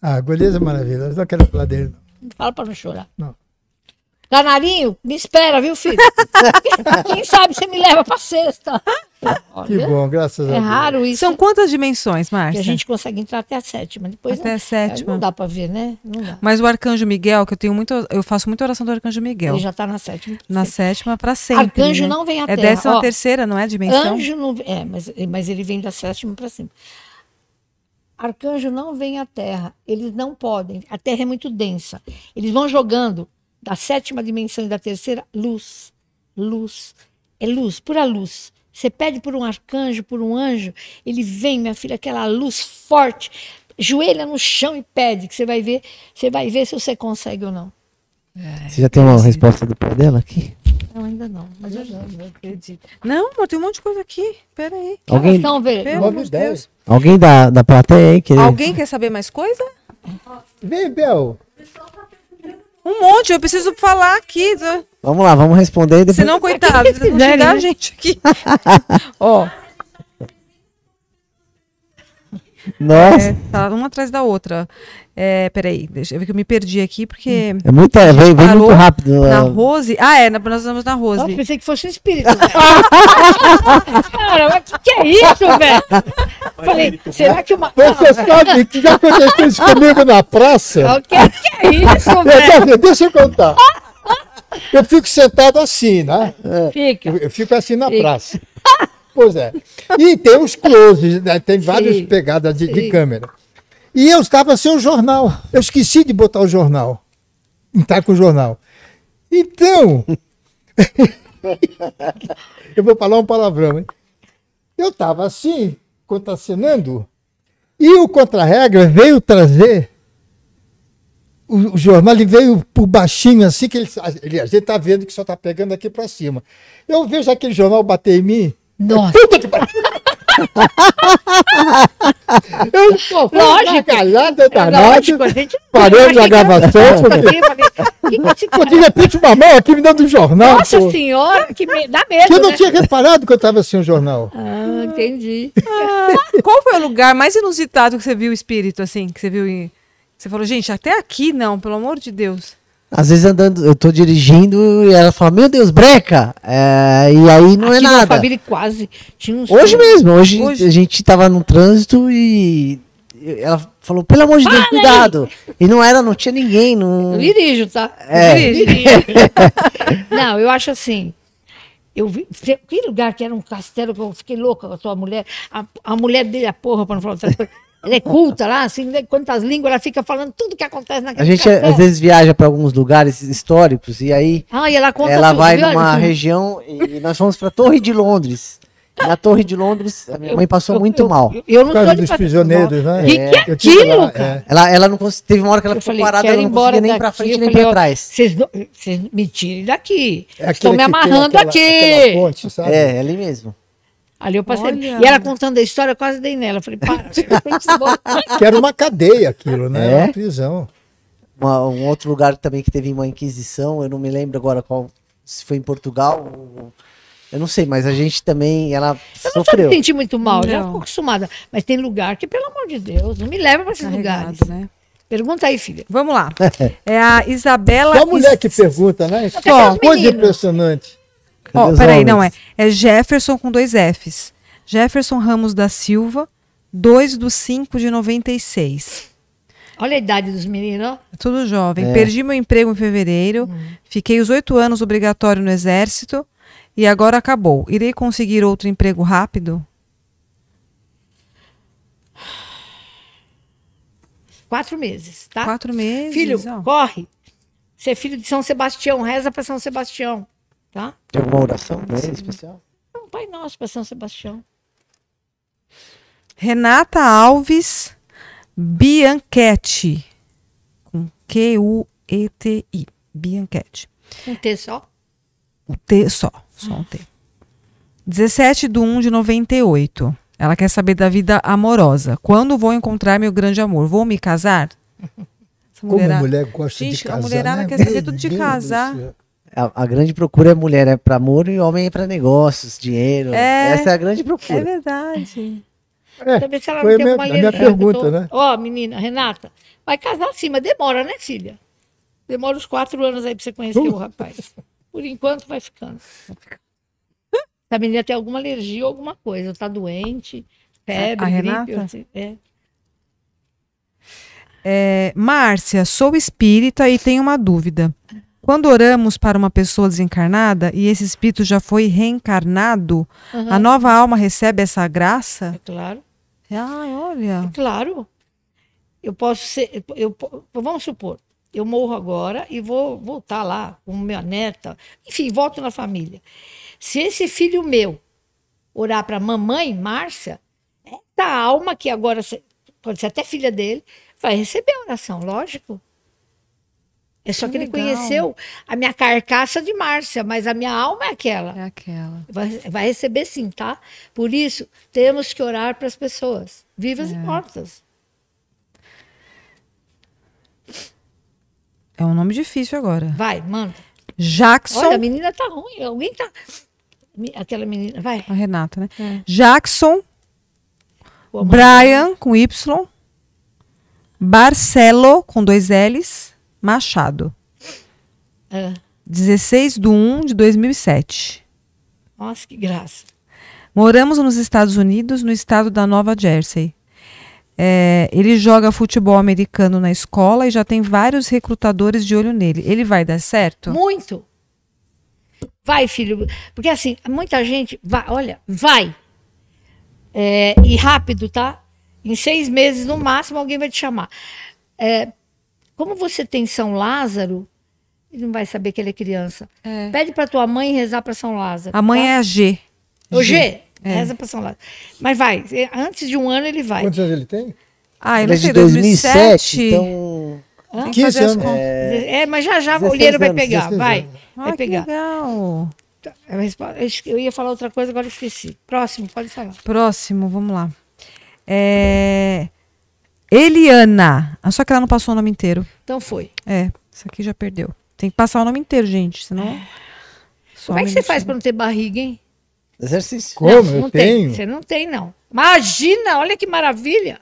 Ah, Golias é maravilha. Eu não quero falar dele. Não, fala para não chorar. Não. Canarinho, me espera, viu, filho? Quem sabe você me leva para sexta. Olha, que bom, graças é a Deus. É raro isso. São quantas dimensões, Márcia? Que a gente consegue entrar até a sétima. Depois até não, a sétima. Não dá para ver, né? Mas o Arcanjo Miguel, que eu tenho muito, eu faço muita oração do Arcanjo Miguel. Ele já está na sétima. Na sempre. sétima para sempre. Arcanjo né? não vem à é Terra. É décima Ó, terceira, não é dimensão? Anjo não, é, mas, mas ele vem da sétima para cima. Arcanjo não vem à Terra. Eles não podem. A Terra é muito densa. Eles vão jogando da sétima dimensão e da terceira, luz, luz, é luz, pura luz. Você pede por um arcanjo, por um anjo, ele vem, minha filha, aquela luz forte, joelha no chão e pede, que você vai ver, você vai ver se você consegue ou não. É, você já tem uma é resposta do pai dela aqui? Não, ainda não. Mas eu já não acredito. Não, tem um monte de coisa aqui. Pera aí. Alguém, Pelo de Deus. Alguém da, da plateia aí? Querer... Alguém quer saber mais coisa? Vem, Bel. O pessoal tá um monte, eu preciso falar aqui. Né? Vamos lá, vamos responder. Depois... Senão, coitado, vão chegar a né? gente aqui. Ó. Nossa. É, tá uma atrás da outra. É, peraí, deixa eu ver que eu me perdi aqui, porque. É muito, é, vem, vem muito rápido. Na né? Rose. Ah, é, nós estamos na Rose. Eu pensei que fosse um espírito, Cara, mas que, que é isso, velho? Falei, será é? que uma. Você sabe que já aconteceu isso comigo na praça? O que, é que é isso, velho? Deixa eu contar. Eu fico sentado assim, né? Fica. Eu, eu fico assim na Fica. praça. Pois é. E tem os closes, né? tem várias Sim. pegadas de, de câmera. E eu estava sem o jornal. Eu esqueci de botar o jornal. entrar com o jornal. Então. eu vou falar um palavrão, hein? Eu estava assim, contracenando, e o contra-regra veio trazer o, o, jornal, ele veio por baixinho, assim, que ele, ele a gente está vendo que só está pegando aqui para cima. Eu vejo aquele jornal bater em mim, nossa. Puta que pariu. Eu só fui lógico, calada danada. Paramos a gravação. Porque... que de repente, uma mão aqui me dando um jornal. Nossa pô. senhora, que me... dá medo. Que eu não né? tinha reparado que eu estava sem o jornal. Ah, entendi. Ah, qual foi o lugar mais inusitado que você viu o espírito, assim? Que você viu em... Você falou, gente, até aqui não, pelo amor de Deus. Às vezes andando, eu tô dirigindo e ela fala, meu Deus, breca! É, e aí não é Aqui é nada. Na família quase tinha uns Hoje mesmo, hoje, hoje, a gente tava num trânsito e ela falou, pelo amor de Deus, cuidado! E não era, não tinha ninguém. Não... Eu dirijo, tá? É. Eu dirijo. não, eu acho assim. Eu vi, que lugar que era um castelo que eu fiquei louca com a sua mulher. A, a mulher dele, a porra, para não falar outra coisa. Ela é culta lá, assim, né? quantas línguas, ela fica falando tudo que acontece naquele A gente café. às vezes viaja para alguns lugares históricos e aí ah, e ela, ela tudo, vai viu? numa região e nós fomos para a Torre de Londres. Na Torre de Londres, a minha eu, mãe passou eu, muito eu, mal. Eu, não Por causa dos prisioneiros, né? Que, é, é aquilo, lá, é. Ela, ela não teve uma hora que ela ficou falei, parada, ela não conseguia nem para frente nem para trás. Vocês me tirem daqui. É Estão me amarrando aquela, aqui. Aquela ponte, é, ali mesmo. Ali eu passei. Olha. E ela contando a história, eu quase dei nela. Eu falei, para, que era uma cadeia aquilo, né? É? Uma prisão. Uma, um outro lugar também que teve uma Inquisição, eu não me lembro agora qual, se foi em Portugal Eu não sei, mas a gente também, ela eu sofreu. Eu me senti muito mal, não. já estou acostumada. Mas tem lugar que, pelo amor de Deus, não me leva para esses lugares. Né? Pergunta aí, filha. Vamos lá. É a Isabela... É a mulher que pergunta, né? só coisa impressionante. Ó, oh, peraí, não é. É Jefferson com dois Fs. Jefferson Ramos da Silva, 2 do 5 de 96. Olha a idade dos meninos. É tudo jovem. É. Perdi meu emprego em fevereiro. Hum. Fiquei os oito anos obrigatório no exército. E agora acabou. Irei conseguir outro emprego rápido? Quatro meses, tá? Quatro meses. Filho, ó. corre. Você é filho de São Sebastião, reza para São Sebastião. Tá? Tem alguma oração né, especial? Não, é Pai Nosso para São Sebastião. Renata Alves Bianchetti. Com Q-U-E-T-I. Bianchetti. Um T só? Um T só. Só um T. 17 de 1 de 98. Ela quer saber da vida amorosa. Quando vou encontrar meu grande amor? Vou me casar? Essa Como mulher gosta Gente, de casar. A mulherada né? quer saber tudo de casar. A, a, grande procura é mulher é para amor e homem é para negócios, dinheiro. É, Essa é a grande procura. É verdade. É, se ela foi a minha, a minha pergunta, né? Ó, oh, menina, Renata, vai casar sim, mas demora, né, filha? Demora uns quatro anos aí para você conhecer uh. o rapaz. Por enquanto, vai ficando. Essa menina tem alguma alergia ou alguma coisa, tá doente, febre, a gripe. Renata? é. É, Márcia, sou espírita e tenho uma dúvida. Quando oramos para uma pessoa desencarnada e esse espírito já foi reencarnado, uhum. a nova alma recebe essa graça? É claro. Ah, olha. É claro. Eu posso ser. Eu, vamos supor, eu morro agora e vou voltar lá com minha neta, enfim, volto na família. Se esse filho meu orar para mamãe, Márcia, essa alma que agora pode ser até filha dele, vai receber a oração, lógico. É só que, que ele conheceu a minha carcaça de Márcia, mas a minha alma é aquela. É aquela. Vai, vai receber sim, tá? Por isso, temos que orar para as pessoas, vivas é. e mortas. É um nome difícil agora. Vai, manda. Jackson. Olha, a menina tá ruim. Alguém tá. Aquela menina. Vai. A Renata, né? É. Jackson. Brian, com Y. Barcelo, com dois L's. Machado. É. 16 de 1 de 2007. Nossa, que graça. Moramos nos Estados Unidos, no estado da Nova Jersey. É, ele joga futebol americano na escola e já tem vários recrutadores de olho nele. Ele vai dar certo? Muito. Vai, filho. Porque assim, muita gente. Vai, olha, vai. É, e rápido, tá? Em seis meses, no máximo, alguém vai te chamar. É, como você tem São Lázaro, ele não vai saber que ele é criança. É. Pede para tua mãe rezar para São Lázaro. A mãe tá? é a G. O G. G. É. Reza para São Lázaro. Mas vai, eh, antes de um ano ele vai. Quantos anos ele tem? Ah, ele não é 2007, 2007. Então... Hã? 15 anos. É... é, mas já já o olheiro vai pegar, anos, vai. vai pegar. legal. Tá, eu ia falar outra coisa, agora esqueci. Próximo, pode falar. Próximo, vamos lá. É... Eliana. Ah, só que ela não passou o nome inteiro. Então foi. É, isso aqui já perdeu. Tem que passar o nome inteiro, gente, senão. É. Como é que você faz para não ter barriga, hein? Exercício. Como? Não, eu tenho. Você não tem, não. Imagina, olha que maravilha.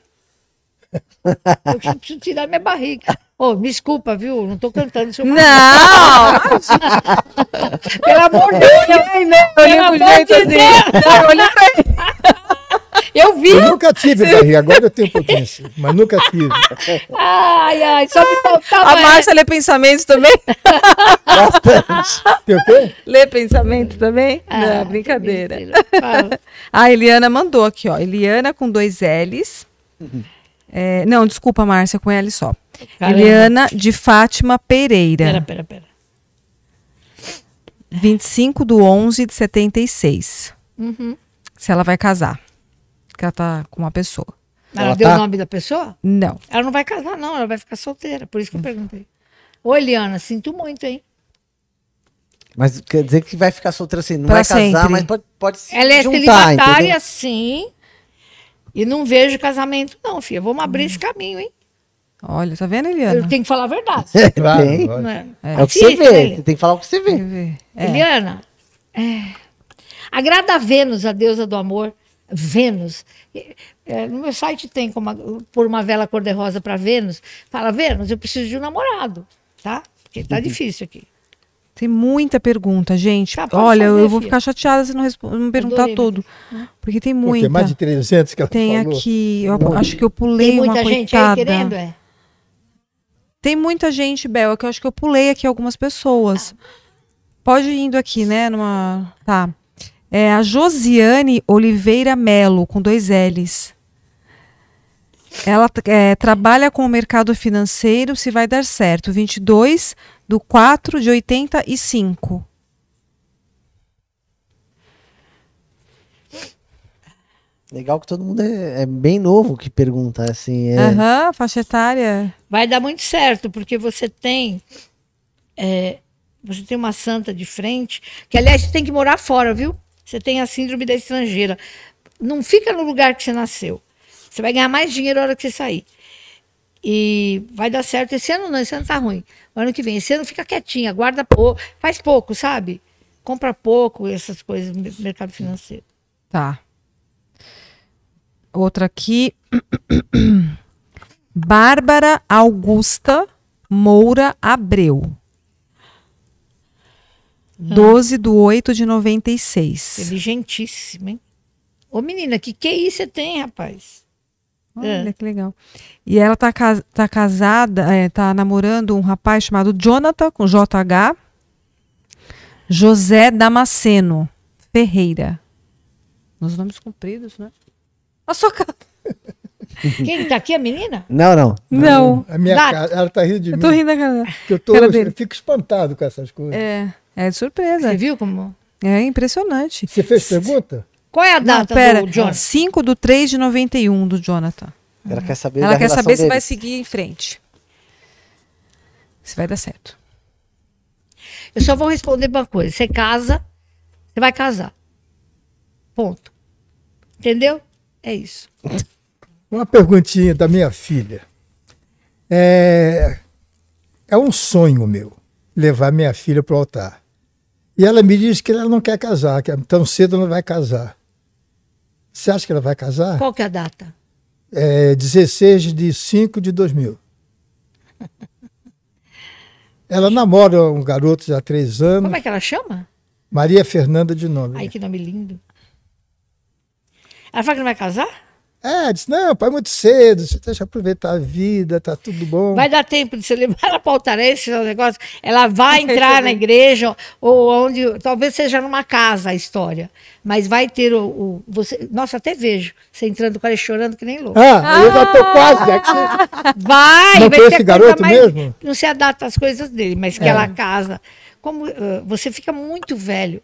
Eu preciso tirar minha barriga. Oh, me desculpa, viu? Não tô cantando seu Não! Pelo amor de Deus! Não, não, não, não, não, Eu não, não, Eu vi. Eu nunca tive barriga, agora eu tenho potência, mas nunca tive. Ai, ai, só me faltava. A Márcia lê pensamentos também? Bastante. Tem o quê? Lê pensamento também? Ah, Não, brincadeira. A Eliana mandou aqui, ó. Eliana com dois L's. É, não, desculpa, Márcia, com L só. Caramba. Eliana de Fátima Pereira. Pera, pera, pera. 25 do 11 de 76. Uhum. Se ela vai casar que ela tá com uma pessoa. Ela, ela deu tá... o nome da pessoa? Não. Ela não vai casar, não, ela vai ficar solteira, por isso que eu hum. perguntei. Ô, Eliana, sinto muito, hein? Mas quer dizer que vai ficar solteira assim, não pra vai sempre. casar, mas pode, pode se Ela é celibatária, sim. E não vejo casamento, não, filha. Vamos abrir hum. esse caminho, hein? Olha, tá vendo, Eliana? Eu tenho que falar a verdade. É, claro, tem. É? É. é. o que você vê. Você tem que falar o que você vê. É. Eliana, é. agrada a Vênus, a deusa do amor, Vênus. É, no meu site tem como por uma vela cor-de-rosa para Vênus. Fala, Vênus, eu preciso de um namorado, tá? Porque tá uhum. difícil aqui. Tem muita pergunta, gente. Tá, Olha, fazer, eu vou ficar chateada se não, não perguntar Adorei, tudo. Né? Porque tem muita. Porque mais de 300 que ela Tem falou. aqui, eu, acho que eu pulei tem muita uma gente coitada. Aí querendo, é? Tem muita gente, Bel, é que eu acho que eu pulei aqui algumas pessoas. Ah. Pode ir indo aqui, né? Numa... Tá. É a Josiane Oliveira Melo, com dois L's. Ela é, trabalha com o mercado financeiro, se vai dar certo. 22 do 4 de 85. Legal que todo mundo é, é bem novo que pergunta, assim. É. Aham, é... uhum, faixa etária. Vai dar muito certo, porque você tem é, você tem uma santa de frente, que aliás tem que morar fora, viu? Você tem a síndrome da estrangeira. Não fica no lugar que você nasceu. Você vai ganhar mais dinheiro na hora que você sair. E vai dar certo. Esse ano não, esse ano tá ruim. O ano que vem, esse ano fica quietinha, guarda pouco, faz pouco, sabe? Compra pouco, essas coisas no mercado financeiro. Tá. Outra aqui. Bárbara Augusta Moura Abreu. 12 de do 8 de 96. Inteligentíssima, hein? Ô menina, que que é isso você tem, rapaz? Olha é. que legal. E ela tá, tá casada, é, tá namorando um rapaz chamado Jonathan, com JH. José Damasceno Ferreira. Nos nomes compridos, né? A sua cara. Quem tá aqui, a menina? Não, não. Não. não. A minha cara, ela tá rindo de eu mim. Eu tô rindo da cara. Eu, tô, eu fico espantado com essas coisas. É. É de surpresa. Você viu como? É impressionante. Você fez pergunta? Qual é a data Não, pera, do Jonathan? 5 do 3 de 91 do Jonathan. Ela quer saber, Ela quer saber se vai seguir em frente. Se vai dar certo. Eu só vou responder uma coisa. Você casa, você vai casar. Ponto. Entendeu? É isso. Uma perguntinha da minha filha. É, é um sonho meu levar minha filha para o altar. E ela me disse que ela não quer casar, que tão cedo não vai casar. Você acha que ela vai casar? Qual que é a data? É 16 de 5 de 2000. ela namora um garoto já há três anos. Como é que ela chama? Maria Fernanda de nome. Ai, que nome lindo. Ela fala que não vai casar? É, disse, não, pai, muito cedo, você deixa aproveitar a vida, tá tudo bom. Vai dar tempo de você levar ela para o altarê, esse negócio. Ela vai entrar na igreja, ou onde. Talvez seja numa casa a história. Mas vai ter o. o você, nossa, até vejo. Você entrando com ela chorando que nem louco. Ah, ah, eu já tô ah! quase aqui. Vai, não vai ter esse garoto mais, mesmo? Não se adapta às coisas dele, mas é. que ela casa. Como, uh, você fica muito velho.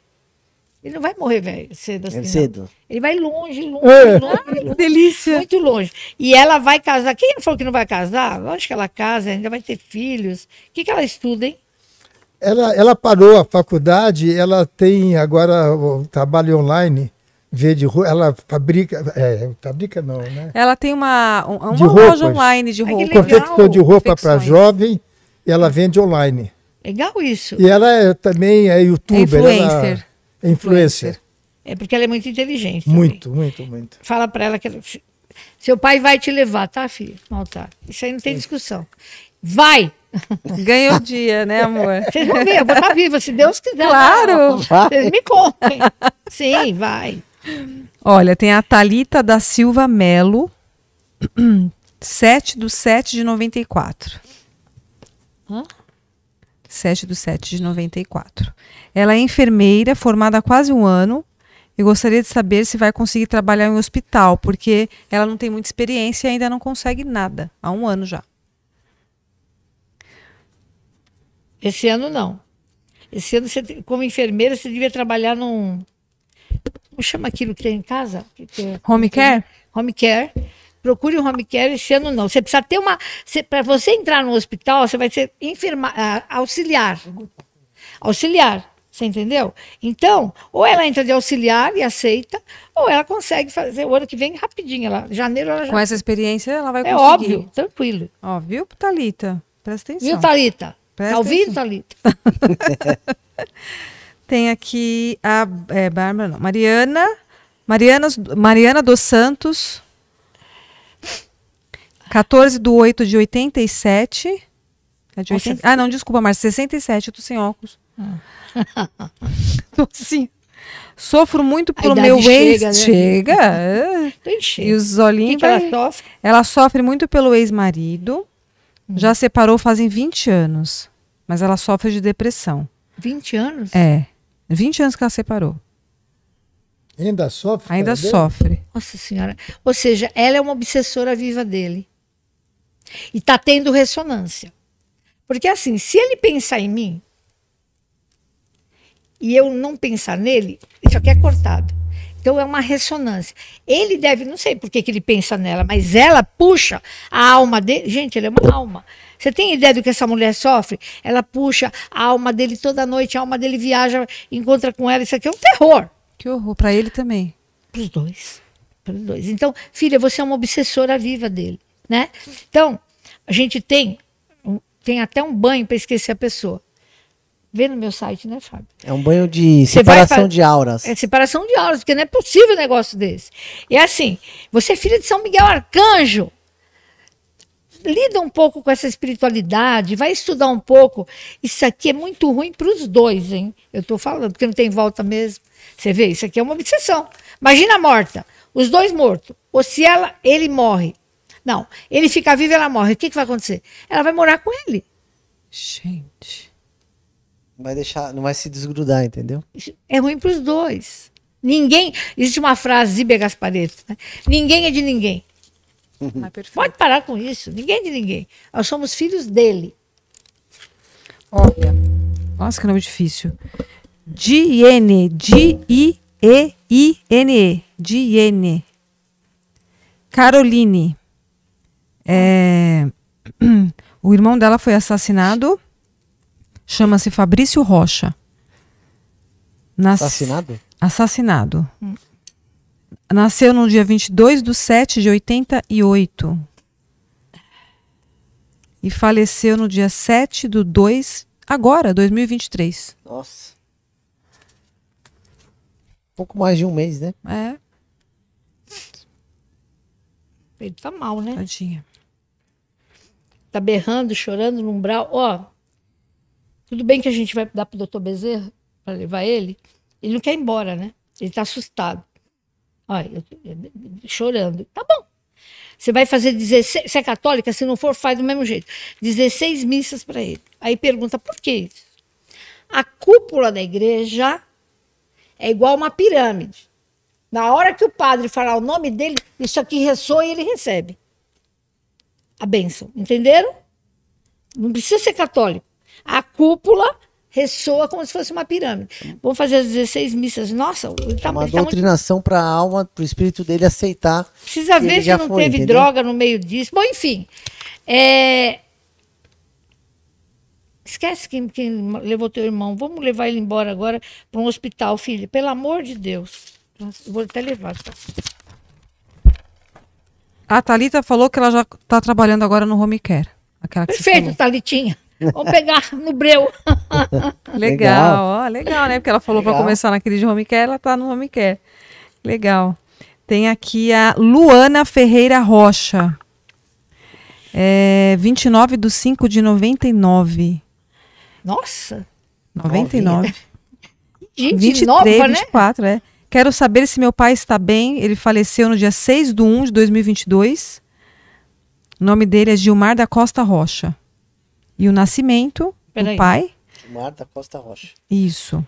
Ele não vai morrer velho, cedo é assim. É cedo. Não. Ele vai longe, longe, é. longe. Ai, longe, delícia. Muito longe. E ela vai casar. Quem falou que não vai casar? Lógico que ela casa, ainda vai ter filhos. O que, que ela estuda, hein? Ela, ela parou a faculdade, ela tem agora o trabalho online verde ela fabrica, é, fabrica não, né? Ela tem uma, uma de loja online de roupa. Confecção de roupa para jovem e ela vende online. Legal isso. E ela é, também é youtuber. É influencer. Ela, é influencer. É porque ela é muito inteligente. Também. Muito, muito, muito. Fala para ela que ela, seu pai vai te levar, tá, filho? Não tá. Isso aí não tem Sim. discussão. Vai! Ganha o dia, né, amor? Vocês vão ver, eu vou estar tá viva, se Deus quiser. Claro! Vocês me contem. Sim, vai. Olha, tem a Talita da Silva Melo, 7 do 7 de 94. Hã? 7 de 7 de 94. Ela é enfermeira, formada há quase um ano, e gostaria de saber se vai conseguir trabalhar em hospital, porque ela não tem muita experiência e ainda não consegue nada, há um ano já. Esse ano não. Esse ano, você, como enfermeira, você devia trabalhar num. Como chama aquilo que tem em casa? home care? home care procure um home care esse ano não. Você precisa ter uma. Para você entrar no hospital, você vai ser enferma, auxiliar. Auxiliar. Você entendeu? Então, ou ela entra de auxiliar e aceita, ou ela consegue fazer o ano que vem rapidinho. Ela, janeiro ela já. Com essa experiência, ela vai é conseguir. É óbvio, tranquilo. Ó, viu, Thalita? Presta atenção. Viu, Thalita? Presta tá ouvindo, Thalita? Tem aqui a é, Bárbara, não. Mariana. Mariana, Mariana dos Santos 14 de 8 de 87. É de 80... Ah, não, desculpa, mas 67, eu tô sem óculos. Ah. tô assim. Sofro muito pelo meu ex. Né, chega. Né? chega. E os olhinhos. Que ela, sofre? ela sofre muito pelo ex-marido. Hum. Já separou fazem 20 anos. Mas ela sofre de depressão. 20 anos? É. 20 anos que ela separou. Ainda sofre? Ainda sofre. Nossa Senhora. Ou seja, ela é uma obsessora viva dele. E tá tendo ressonância. Porque assim, se ele pensar em mim e eu não pensar nele, isso aqui é cortado. Então é uma ressonância. Ele deve, não sei por que, que ele pensa nela, mas ela puxa a alma dele. Gente, ele é uma alma. Você tem ideia do que essa mulher sofre? Ela puxa a alma dele toda noite, a alma dele viaja, encontra com ela. Isso aqui é um terror. Que horror. Para ele também. Para os dois. Para os dois. Então, filha, você é uma obsessora viva dele né? Então, a gente tem, tem até um banho para esquecer a pessoa. Vê no meu site, né, Fábio? É um banho de separação de auras. É separação de auras, porque não é possível um negócio desse. E assim, você é filha de São Miguel Arcanjo. Lida um pouco com essa espiritualidade, vai estudar um pouco. Isso aqui é muito ruim para os dois, hein? Eu estou falando, porque não tem volta mesmo. Você vê, isso aqui é uma obsessão. Imagina a morta, os dois mortos. Ou se ela, ele morre, não, ele fica vivo e ela morre. O que, que vai acontecer? Ela vai morar com ele. Gente. Vai deixar, não vai se desgrudar, entendeu? É ruim para os dois. Ninguém. Existe uma frase, Zíbia Gaspareto, né? Ninguém é de ninguém. Uhum. Ah, Pode parar com isso. Ninguém é de ninguém. Nós somos filhos dele. Olha. Nossa, que nome difícil. Diene. D-I-E-I-N-E. Diene. Caroline. É, o irmão dela foi assassinado. Chama-se Fabrício Rocha. Nas... Assassinado? Assassinado. Hum. Nasceu no dia 22 de 7 de 88. E faleceu no dia 7 de 2, agora, 2023. Nossa. Pouco mais de um mês, né? É. Ele tá mal, né? Tadinha tá berrando, chorando no umbral, ó, tudo bem que a gente vai dar pro doutor Bezerra para levar ele, ele não quer ir embora, né? Ele tá assustado. Olha, chorando. Tá bom. Você vai fazer 16, você é católica, se não for, faz do mesmo jeito. 16 missas para ele. Aí pergunta, por que isso? A cúpula da igreja é igual uma pirâmide. Na hora que o padre falar o nome dele, isso aqui ressoa e ele recebe a bênção. Entenderam? Não precisa ser católico. A cúpula ressoa como se fosse uma pirâmide. Vamos fazer as 16 missas. Nossa, ele tá, é uma ele tá doutrinação muito... para a alma, para o espírito dele aceitar. Precisa ver se não foi, teve entendeu? droga no meio disso. Bom, enfim. É... Esquece quem, quem levou teu irmão. Vamos levar ele embora agora para um hospital, filho. Pelo amor de Deus. Nossa, vou até levar. Tá? A Thalita falou que ela já está trabalhando agora no home care. Aquela Perfeito, Thalitinha. Vamos pegar no breu. legal, legal, ó, legal, né? Porque ela falou para começar naquele de home care, ela está no home care. Legal. Tem aqui a Luana Ferreira Rocha. É, 29 de 5 de 99. Nossa! 99. 29, 23, 24, né? é. Quero saber se meu pai está bem. Ele faleceu no dia 6 de 1 de 2022. O nome dele é Gilmar da Costa Rocha. E o nascimento Peraí. do pai? Gilmar da Costa Rocha. Isso.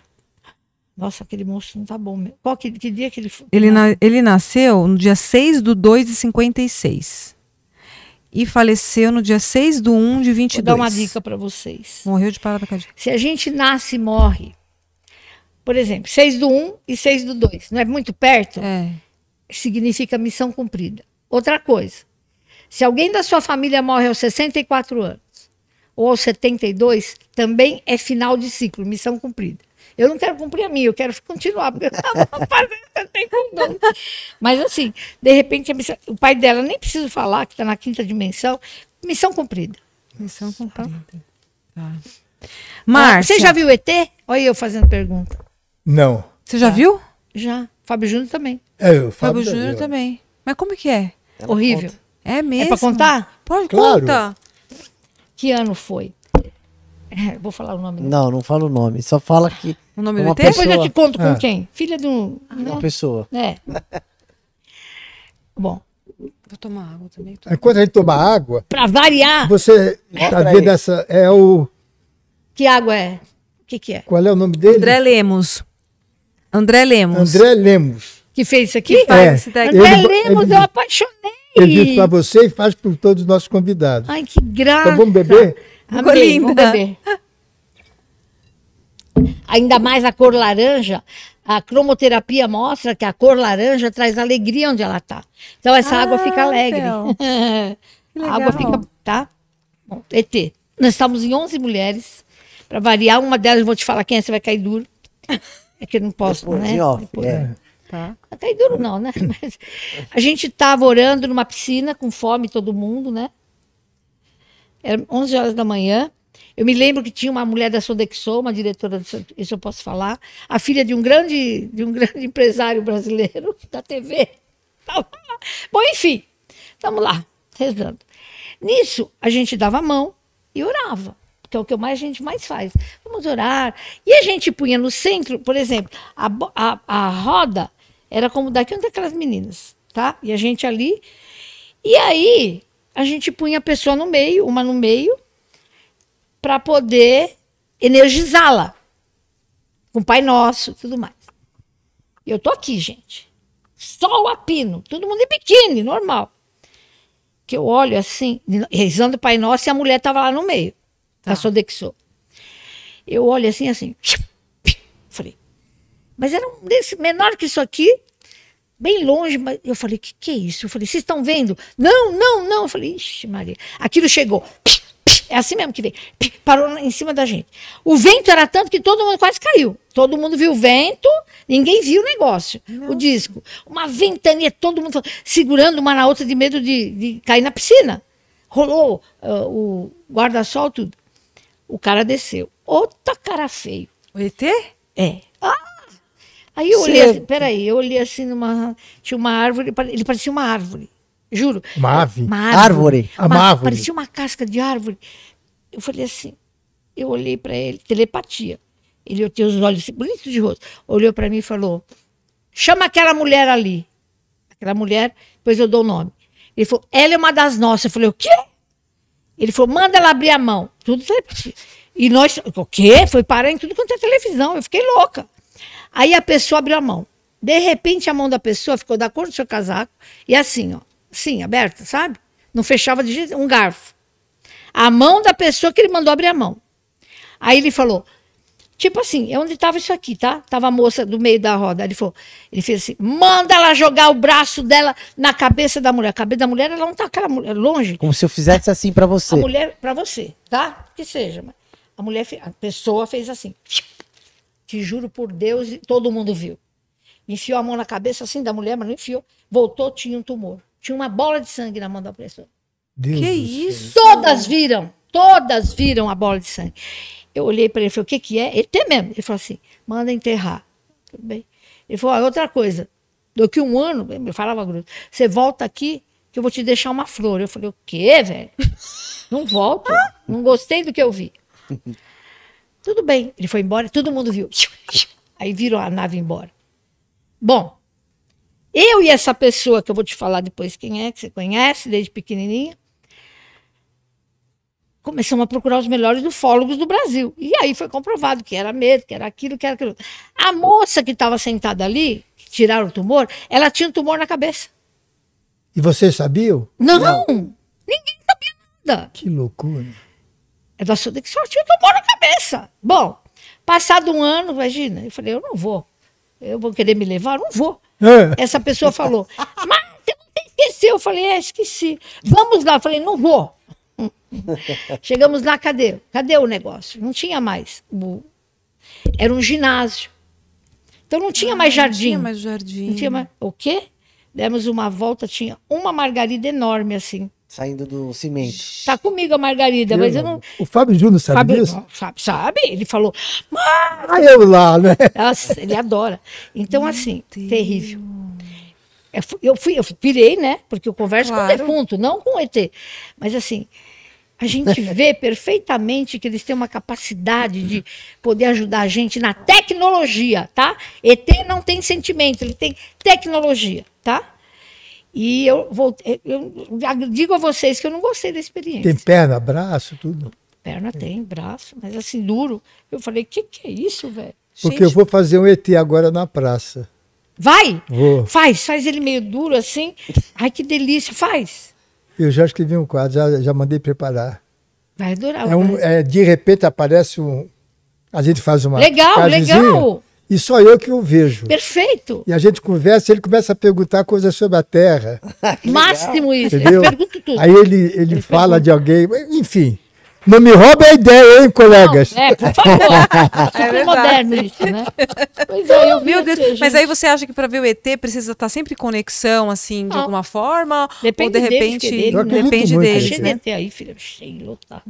Nossa, aquele monstro não tá bom. Mesmo. Qual que, que, dia que ele foi? Ele, na, ele nasceu no dia 6 do 2 de 56. E faleceu no dia 6 do 1 de 22. Vou dar uma dica para vocês. Morreu de parada cardíaca. Se a gente nasce e morre, por exemplo, 6 do 1 um e 6 do 2, não é muito perto? É. Significa missão cumprida. Outra coisa, se alguém da sua família morre aos 64 anos ou aos 72, também é final de ciclo, missão cumprida. Eu não quero cumprir a minha, eu quero continuar, porque eu estava fazendo Mas assim, de repente, missão, o pai dela, nem preciso falar, que está na quinta dimensão, missão cumprida. Missão cumprida. Tá. Ah, Márcia. Você já viu ET? Olha eu fazendo pergunta. Não. Você já, já. viu? Já. Fábio Júnior também. É, eu, Fábio, Fábio Júnior também. Mas como que é? Ela é Horrível. Conta. É mesmo? É pra contar? Pode, claro. Que ano foi? É, vou falar o nome. Não, não, não fala o nome. Só fala que. O nome uma pessoa... Depois eu te conto com ah. quem? Filha de um. uma pessoa. É. Bom. Vou tomar água também. Enquanto a gente toma água. Pra variar. Você tá vendo essa. É o. Que água é? O que, que é? Qual é o nome dele? André Lemos. André Lemos. André Lemos. Que fez isso aqui? Que faz é, daqui. André ele, Lemos, ele, eu apaixonei. Eu disse para você e faz por todos os nossos convidados. Ai, que graça. Então vamos beber? Ficou Vamos beber. Ainda mais a cor laranja. A cromoterapia mostra que a cor laranja traz alegria onde ela está. Então essa ah, água fica alegre. a água fica, tá? Bom, ET. Nós estamos em 11 mulheres. Para variar, uma delas vou te falar quem é, você vai cair duro. É que não posso, Depois, né? off, Depois, é. Tá. Até duro não, né? Mas a gente estava orando numa piscina com fome todo mundo, né? Era 11 horas da manhã. Eu me lembro que tinha uma mulher da Sodexo, uma diretora, isso eu posso falar, a filha de um grande, de um grande empresário brasileiro da TV. Bom, enfim, estamos lá, rezando. Nisso, a gente dava a mão e orava que então, é o que a gente mais faz. Vamos orar. E a gente punha no centro, por exemplo, a, a, a roda era como daqui onde é aquelas meninas, tá? E a gente ali. E aí a gente punha a pessoa no meio, uma no meio, para poder energizá-la. Com o Pai Nosso, tudo mais. Eu tô aqui, gente. Sol a pino, todo mundo em biquíni, normal. Que eu olho assim, rezando o Pai Nosso e a mulher tava lá no meio. Tá. Da Sodexo. Eu olho assim, assim. Falei. Mas era um desse, menor que isso aqui, bem longe. Mas eu falei, o que, que é isso? Eu falei, vocês estão vendo? Não, não, não. Eu falei, ixi, Maria. Aquilo chegou. É assim mesmo que vem. Parou em cima da gente. O vento era tanto que todo mundo quase caiu. Todo mundo viu o vento, ninguém viu o negócio, Nossa. o disco. Uma ventania, todo mundo segurando uma na outra de medo de, de cair na piscina. Rolou uh, o guarda-sol, tudo. O cara desceu. Outra cara feio. O ET? É. Ah! Aí eu olhei é assim, peraí, eu olhei assim numa. Tinha uma árvore, ele parecia uma árvore. Juro. Uma ave? Uma árvore. árvore. Uma, árvore. Parecia uma casca de árvore. Eu falei assim, eu olhei para ele, telepatia. Ele tinha os olhos assim, bonitos de rosto. Olhou para mim e falou: chama aquela mulher ali. Aquela mulher, depois eu dou o nome. Ele falou, ela é uma das nossas. Eu falei, o quê? Ele falou, manda ela abrir a mão. Tudo é E nós, o quê? Foi parar em tudo quanto é televisão. Eu fiquei louca. Aí a pessoa abriu a mão. De repente, a mão da pessoa ficou da cor do seu casaco e assim, ó. Assim, aberta, sabe? Não fechava de jeito, um garfo. A mão da pessoa que ele mandou abrir a mão. Aí ele falou: Tipo assim, é onde estava isso aqui, tá? Tava a moça do meio da roda. Ele falou, ele fez assim: manda ela jogar o braço dela na cabeça da mulher. A cabeça da mulher, ela não tá aquela mulher, longe. Como se eu fizesse assim para você. A mulher, para você, tá? Que seja. A mulher, a pessoa fez assim. Te juro por Deus, todo mundo viu. Enfiou a mão na cabeça assim da mulher, mas não enfiou. Voltou, tinha um tumor. Tinha uma bola de sangue na mão da pessoa. Deus que Deus isso? Deus. Todas viram, todas viram a bola de sangue. Eu olhei para ele e falei, o que que é? Ele tem mesmo. Ele falou assim, manda enterrar. Tudo bem. Ele falou, ah, outra coisa, daqui um ano, eu falava grosso, você volta aqui que eu vou te deixar uma flor. Eu falei, o quê, velho? Não volto. Não gostei do que eu vi. Tudo bem. Ele foi embora, todo mundo viu. Aí virou a nave embora. Bom, eu e essa pessoa que eu vou te falar depois quem é, que você conhece desde pequenininha, começamos a procurar os melhores ufólogos do Brasil. E aí foi comprovado que era medo, que era aquilo, que era aquilo. A moça que estava sentada ali, que tiraram o tumor, ela tinha um tumor na cabeça. E vocês sabiam? Não, Não. Ninguém sabia nada. Que loucura. É da sua que só tinha um tumor na cabeça. Bom, passado um ano, imagina, eu falei, eu não vou. Eu vou querer me levar? Não vou. É. Essa pessoa falou, mas você esqueceu. Eu falei, é, esqueci. Vamos lá. Eu falei, não vou. Chegamos lá, cadê? Cadê o negócio? Não tinha mais. Era um ginásio. Então não tinha não, ah, mais jardim. Não tinha mais jardim. Não tinha mais... O quê? Demos uma volta, tinha uma margarida enorme assim. Saindo do cimento. Tá comigo a Margarida, eu, mas eu não. O Fábio Júnior sabe Fábio, disso? Sabe, sabe, ele falou. Ah, eu lá, né? Nossa, ele adora. Então, Meu assim, Deus. terrível. Eu fui, eu fui, eu pirei, né? Porque eu converso claro. com o defunto, não com o ET. Mas assim, a gente vê perfeitamente que eles têm uma capacidade de poder ajudar a gente na tecnologia, tá? ET não tem sentimento, ele tem tecnologia, tá? E eu, vou, eu digo a vocês que eu não gostei da experiência. Tem perna, braço, tudo? Perna tem, braço, mas assim, duro. Eu falei, o que, que é isso, velho? Porque gente... eu vou fazer um ET agora na praça. Vai! Vou. Faz, faz ele meio duro assim. Ai, que delícia, faz. Eu já escrevi um quadro, já, já mandei preparar. Vai durar. É um, é, de repente aparece um. A gente faz uma. Legal, legal! E só eu que o vejo. Perfeito! E a gente conversa, ele começa a perguntar coisas sobre a Terra. Máximo isso, Entendeu? eu pergunto tudo. Aí ele, ele, ele fala pergunta. de alguém, enfim. Não me roube a ideia, hein, colegas? Não, é, por favor. É super moderno isso, né? Pois é, eu Meu Deus, mas aí você acha que para ver o ET precisa estar tá sempre em conexão, assim, de alguma forma? Depende ou de é repente. Dele, dele, né? Depende muito Cheio de ET aí, filha, cheio, lotado.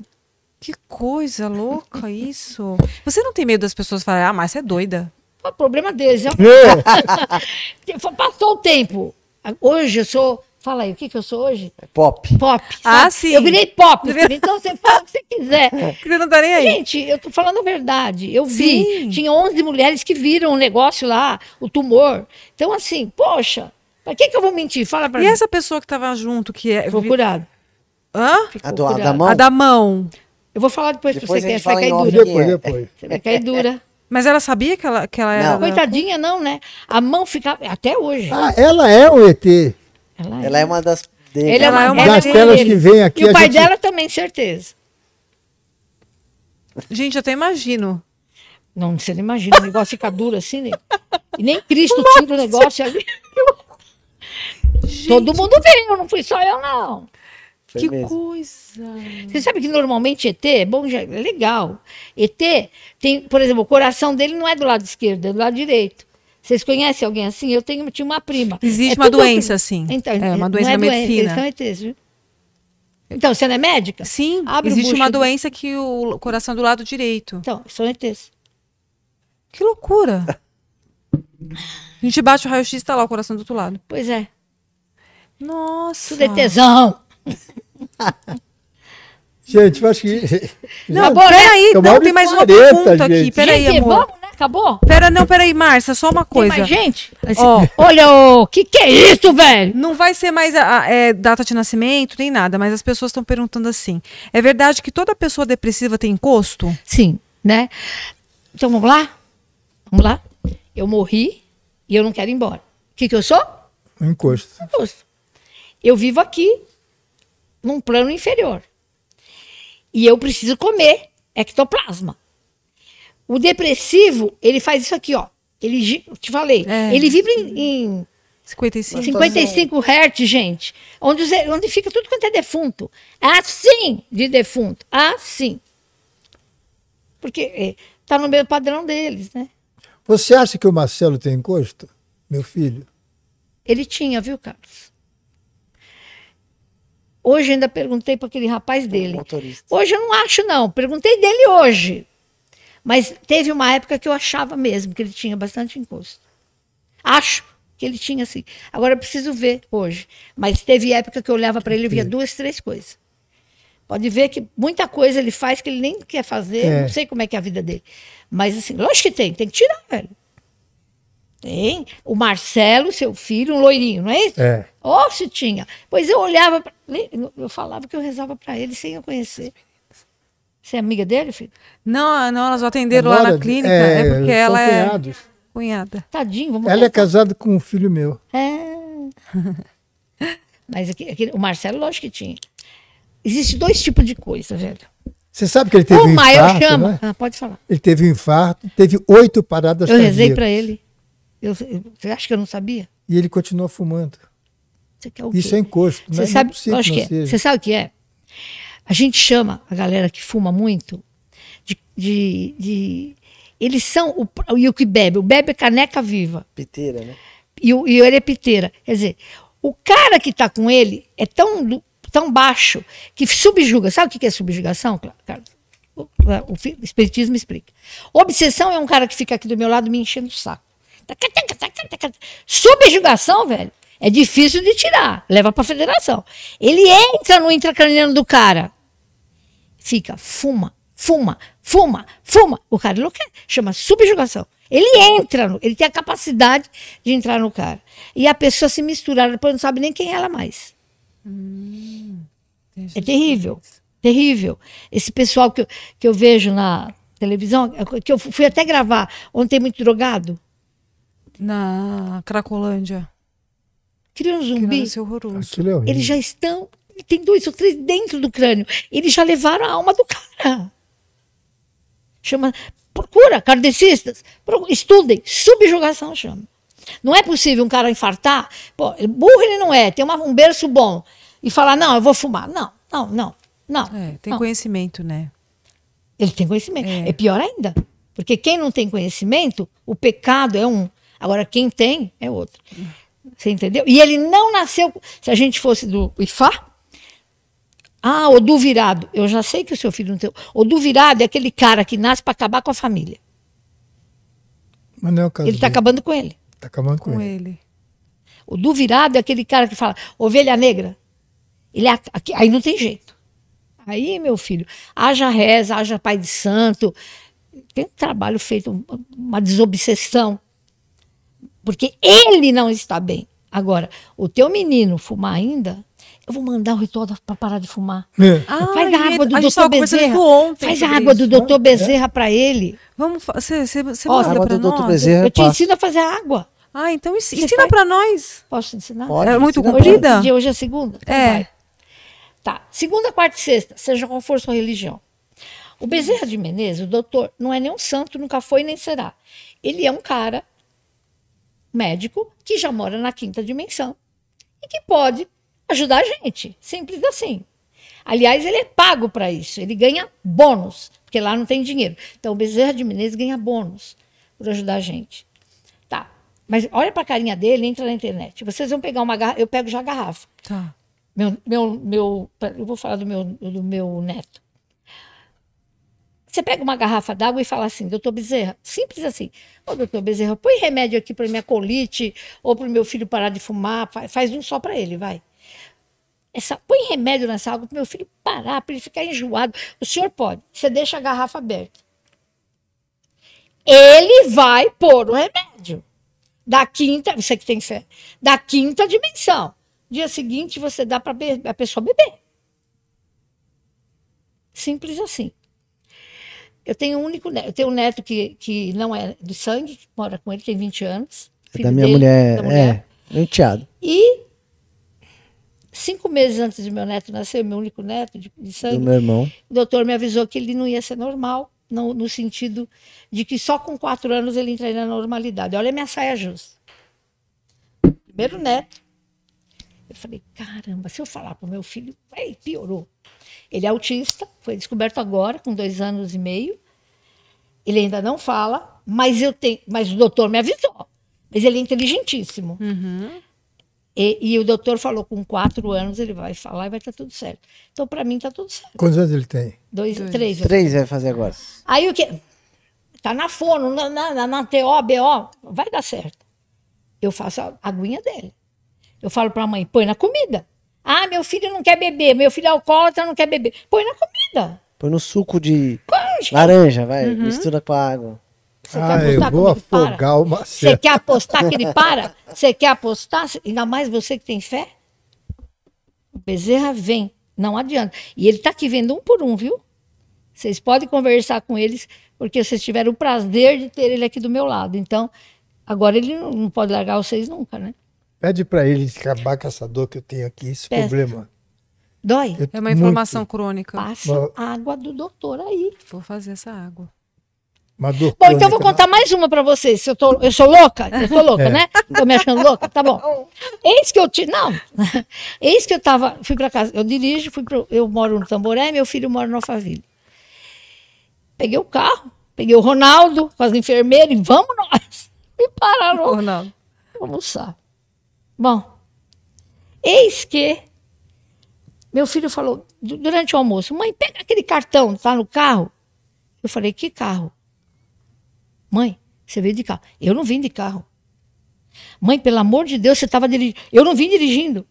Que coisa louca isso. Você não tem medo das pessoas falarem, ah, mas você é doida? O problema deles. É... Passou o tempo. Hoje eu sou Fala aí, o que, que eu sou hoje? Pop. Pop. Ah, sabe? Ah, sim. Eu virei pop. Então você fala o que você quiser. Você não tá nem aí. Gente, eu tô falando a verdade. Eu vi. Sim. Tinha 11 mulheres que viram o um negócio lá, o tumor. Então, assim, poxa, pra que, que eu vou mentir? Fala pra e mim. E essa pessoa que tava junto, que é. Ficou curada. Hã? Ficou a, do, a da mão? A da mão. Eu vou falar depois, depois pra você, que você vai cair dura. Depois, depois. Você vai cair dura. Mas ela sabia que ela, que ela não. era. Coitadinha, não, né? A mão ficava. Até hoje. Ah, ela é o ET. Ela, é. ela é. uma das. Dele. Ele é uma é das é telas que vem aqui. E o pai gente... dela também, certeza. Gente, eu até imagino. Não, você não imagina. O negócio fica duro assim, né? E nem Cristo Nossa. tira o negócio ali. Gente. Todo mundo veio, não fui só eu, não. Foi que mesmo. coisa! Você sabe que normalmente ET é bom, já, é legal. ET tem, por exemplo, o coração dele não é do lado esquerdo, é do lado direito. Vocês conhecem alguém assim? Eu tenho, tinha uma prima. Existe é uma doença, assim. Então, é uma doença é da medicina. Doença, então, é então, você não é médica? Sim, Abre existe uma do... doença que o coração do lado direito. Então, são ETs. Que loucura. A gente bate o raio-x e está lá o coração do outro lado. Pois é. Nossa. Tudo é tesão. Gente, eu acho que. Não, já... Tá né? peraí, não, tem mais uma pergunta gente. aqui. Peraí, aí amor. Acabou? Pera, não, peraí, Márcia, só uma coisa. Tem mais gente? Ó, olha, o que que é isso, velho? Não vai ser mais a, a, é, data de nascimento, nem nada, mas as pessoas estão perguntando assim. É verdade que toda pessoa depressiva tem encosto? Sim, né? Então vamos lá? Vamos lá? Eu morri e eu não quero ir embora. O que que eu sou? Um encosto. Um encosto. Eu vivo aqui, num plano inferior. E eu preciso comer ectoplasma. O depressivo, ele faz isso aqui, ó. Ele, te falei, é. ele vibra em, em 55, 55 é. hertz, gente. Onde, onde fica tudo quanto é defunto. Assim de defunto. Assim. Porque é, tá no meio padrão deles, né? Você acha que o Marcelo tem encosto? Meu filho? Ele tinha, viu, Carlos? Hoje ainda perguntei para aquele rapaz é dele. Hoje eu não acho, não. Perguntei dele hoje. Mas teve uma época que eu achava mesmo que ele tinha bastante encosto. Acho que ele tinha assim. Agora eu preciso ver hoje. Mas teve época que eu olhava para ele e via duas, três coisas. Pode ver que muita coisa ele faz que ele nem quer fazer, é. não sei como é que é a vida dele. Mas assim, lógico que tem, tem que tirar, velho. Tem. O Marcelo, seu filho, um loirinho, não é isso? É. Oh, se tinha. Pois eu olhava, pra... eu falava que eu rezava para ele sem eu conhecer. Você é amiga dele, filho? Não, não, elas atenderam Agora, lá na clínica, é, né, Porque ela é cunhados. é cunhada. Tadinho, vamos Ela é casada com um filho meu. É. Mas aqui, aqui, o Marcelo, lógico que tinha. Existe dois tipos de coisa, velho. Você sabe que ele teve o um infarto, chama. Né? Ah, pode falar. Ele teve um infarto, teve oito paradas Eu rezei para ele. Eu, você acha que eu não sabia? E ele continuou fumando. Isso é encosto, Você né? É sabe, é possível, acho que é. Você sabe o que é? A gente chama a galera que fuma muito de. de, de eles são o, e o que bebe. O bebe é caneca viva. Piteira, né? E, o, e ele é piteira. Quer dizer, o cara que está com ele é tão, tão baixo que subjuga. Sabe o que é subjugação, Carlos? O, o espiritismo explica. Obsessão é um cara que fica aqui do meu lado me enchendo o saco. Subjugação, velho, é difícil de tirar. Leva para federação. Ele entra no intracraniano do cara fica, fuma, fuma, fuma, fuma. O cara não quer, chama subjugação. Ele entra, no, ele tem a capacidade de entrar no cara. E a pessoa se misturar, depois não sabe nem quem é ela mais. Hum, é terrível, terrível. Esse pessoal que eu, que eu vejo na televisão, é que eu fui até gravar, ontem muito drogado. Na Cracolândia. Criam um zumbi. Aquilo é horroroso. Aquilo é Eles já estão tem dois ou três dentro do crânio. Eles já levaram a alma do cara. Chama, procura, kardecistas, estudem, subjugação chama. Não é possível um cara infartar, pô, burro ele não é, tem uma, um berço bom, e falar, não, eu vou fumar. Não, não, não, não. É, tem não. conhecimento, né? Ele tem conhecimento. É. é pior ainda. Porque quem não tem conhecimento, o pecado é um. Agora, quem tem é outro. Você entendeu? E ele não nasceu. Se a gente fosse do Ifá, ah, o do virado. Eu já sei que o seu filho não tem. O do virado é aquele cara que nasce para acabar com a família. Mas não é o caso. Ele está acabando com ele. Está acabando com, com ele. ele. O do virado é aquele cara que fala ovelha negra. Ele é, aí não tem jeito. Aí, meu filho, haja reza, haja pai de santo. Tem um trabalho feito, uma desobsessão. Porque ele não está bem. Agora, o teu menino fumar ainda, eu vou mandar o ritual para parar de fumar. É. Ah, faz a água do Dr Bezerra. Ontem faz a água do doutor né? Bezerra para ele. Vamos, você, você, água do manda para nós. Bezerra, eu te passa. ensino a fazer a água. Ah, então ensina para nós. Posso ensinar? Pode, é muito comprida? Hoje, é, hoje é segunda. Então é. Vai. Tá. Segunda, quarta e sexta, seja com for sua religião. O Bezerra de Menezes, o doutor, não é nem um santo, nunca foi nem será. Ele é um cara médico que já mora na quinta dimensão e que pode ajudar a gente. Simples assim. Aliás, ele é pago para isso, ele ganha bônus, porque lá não tem dinheiro. Então, o Bezerra de Menezes ganha bônus por ajudar a gente. Tá, mas olha para a carinha dele, entra na internet. Vocês vão pegar uma garrafa, eu pego já a garrafa. Tá. Meu, meu, meu, eu vou falar do meu, do meu neto. Você pega uma garrafa d'água e fala assim, doutor Bezerra, simples assim, ô doutor Bezerra, põe remédio aqui para minha colite ou para o meu filho parar de fumar, faz um só para ele, vai essa, põe remédio nessa água para meu filho parar, para ele ficar enjoado. O senhor pode, você deixa a garrafa aberta. Ele vai pôr o remédio. Da quinta, você que tem fé, da quinta dimensão. Dia seguinte você dá para a pessoa beber. Simples assim. Eu tenho um único neto, eu tenho um neto que, que não é de sangue, mora com ele, tem 20 anos. É da minha dele, mulher, da mulher, é, é enteado. E cinco meses antes de meu neto nascer, meu único neto de, de sangue, do meu irmão. o doutor me avisou que ele não ia ser normal, no, no sentido de que só com quatro anos ele entraria na normalidade. Olha a minha saia justa. Primeiro neto. Eu falei, caramba, se eu falar para o meu filho, ei, piorou. Ele é autista, foi descoberto agora, com dois anos e meio. Ele ainda não fala, mas eu tenho. Mas o doutor me avisou. Mas ele é inteligentíssimo. Uhum. E, e, o doutor falou com quatro anos ele vai falar e vai estar tá tudo certo. Então, para mim, está tudo certo. Quantos anos ele tem? Dois, três. Três vai fazer agora. Aí o que? Está na fono, na, na, na TO, BO, vai dar certo. Eu faço a aguinha dele. Eu falo para a mãe, põe na comida. Ah, meu filho não quer beber, meu filho é alcoólatra, não quer beber. Põe na comida. Põe no suco de Põe, laranja, vai, uhum. mistura com a água. Você ah, quer apostar eu vou afogar o Marcelo. Você quer apostar que ele para? Você quer apostar? Ainda mais você que tem fé? O Bezerra vem, não adianta. E ele está aqui vendo um por um, viu? Vocês podem conversar com eles, porque vocês tiveram o prazer de ter ele aqui do meu lado. Então, agora ele não pode largar vocês nunca, né? Pede para ele acabar com essa dor que eu tenho aqui, esse Peço. problema. Dói? Eu, é uma inflamação crônica. Passa Mas... água do doutor aí. Vou fazer essa água. Bom, então então vou né? contar mais uma para vocês. Eu, tô, eu sou louca? Eu sou louca, é. né? Estou me achando louca? Tá bom. Eis que eu tive, Não. Eis que eu tava. Fui para casa. Eu dirijo, fui pro, eu moro no Tamboré, meu filho mora no Alphaville. Peguei o carro, peguei o Ronaldo com as enfermeiras e vamos nós. Me pararam. Ronaldo, vamos Almoçar. Bom. Eis que meu filho falou durante o almoço: mãe, pega aquele cartão, tá no carro. Eu falei: que carro? Mãe, você veio de carro. Eu não vim de carro. Mãe, pelo amor de Deus, você estava dirigindo. Eu não vim dirigindo.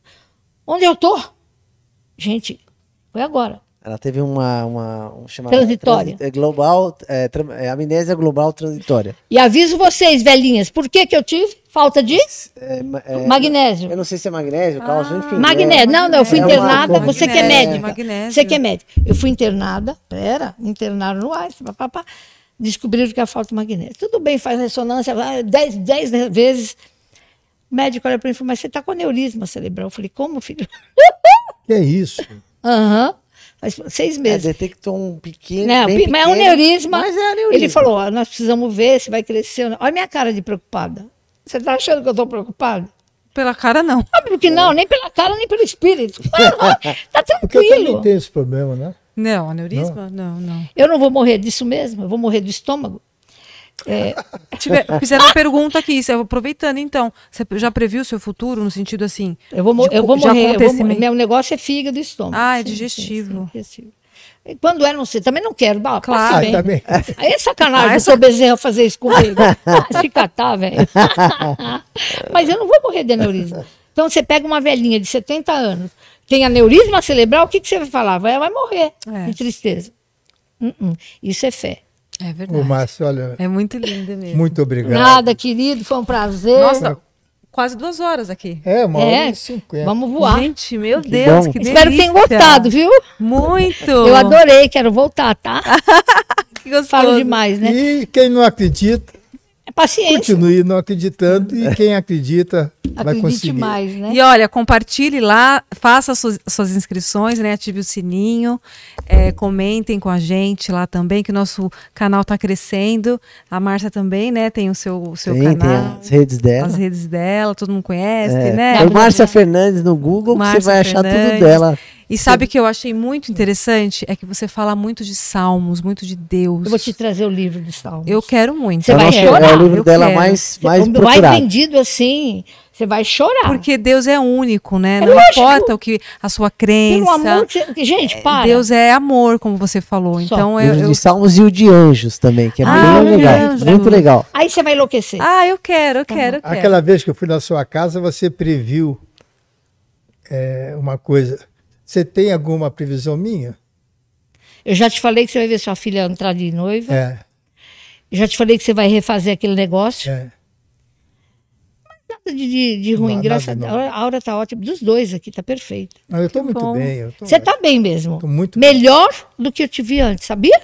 Onde eu tô? Gente, foi agora. Ela teve uma, uma um chamado transitória. É global, é, é, amnésia global transitória. E aviso vocês, velhinhas, por que, que eu tive? Falta de é, é, magnésio. Eu não sei se é magnésio, cálcio, ah. enfim. Magnésio. Não, não, eu fui é internada. Uma, você que é médica. Magnésio. Você que é médica. Eu fui internada, pera, internaram no ar, papapá descobriram que é falta magnética. Tudo bem, faz ressonância dez dez vezes. O médico olha para mim e falou, mas você está com aneurisma cerebral. Eu falei, como, filho? Que é isso? Aham. Uhum. Faz seis é, meses. É, detectou um pequeno. Não, bem mas é um neurisma. Mas é aneurisma. Ele falou: nós precisamos ver se vai crescer. Ou não. Olha a minha cara de preocupada. Você está achando que eu estou preocupada? Pela cara, não. Óbvio que não, nem pela cara, nem pelo espírito. tá tranquilo. Porque eu também tenho esse problema, né? Não, aneurisma? Não. não, não. Eu não vou morrer disso mesmo, eu vou morrer do estômago. É... Fizeram uma pergunta aqui, aproveitando então. Você já previu o seu futuro no sentido assim? Eu vou, de, eu vou morrer, eu vou Meu negócio é fígado e estômago. Ah, é digestivo. Sim, sim, Quando é, não sei. Também não quero. claro, bem. Ah, também. Aí é sacanagem ah, essa... o fazer isso comigo. Ah, se catar, velho. Mas eu não vou morrer de aneurisma. Então você pega uma velhinha de 70 anos tem aneurisma cerebral, o que, que você vai falar? Vai, vai morrer é. de tristeza. Uh -uh. Isso é fé. É verdade. O Márcio, olha. É muito lindo mesmo. Muito obrigado. Nada, querido, foi um prazer. Nossa, quase duas horas aqui. É, uma hora é, e cinquenta. Vamos voar. Gente, meu que Deus, bom. que delícia. Espero que tenham gostado, viu? Muito. Eu adorei, quero voltar, tá? que gostoso. Falo demais, né? E quem não acredita, é paciência. Continue não acreditando e quem acredita Acredite vai conseguir. mais, né? E olha, compartilhe lá, faça suas, suas inscrições, né? Ative o sininho, é, comentem com a gente lá também, que o nosso canal está crescendo. A Márcia também, né? Tem o seu, o seu canal. Tem as redes dela. As redes dela, todo mundo conhece, é. né? É Márcia Fernandes no Google, que você vai Fernandes. achar tudo dela. E sabe o que eu achei muito interessante? É que você fala muito de salmos, muito de Deus. Eu vou te trazer o livro dos salmos. Eu quero muito. Você vai chorar. É o é livro eu dela quero. mais, mais, Vai vendido assim. Você vai chorar. Porque Deus é único, né? É não lógico. importa o que a sua crença. um amor que... Gente, é, para. Deus é amor, como você falou. Então eu, eu... De salmos e o de anjos também, que é ah, bem legal, muito legal. Aí você vai enlouquecer. Ah, eu quero, eu tá quero, eu quero. Aquela vez que eu fui na sua casa, você previu é, uma coisa você tem alguma previsão minha? Eu já te falei que você vai ver sua filha entrar de noiva. É. Eu já te falei que você vai refazer aquele negócio. É. Mas nada de, de, de ruim, não, graças nada, a Deus. A aura tá ótima. Dos dois aqui, tá perfeita. Ah, eu tô que muito bom. bem. Tô... Você tá bem mesmo. Tô muito Melhor bem. do que eu te vi antes, sabia?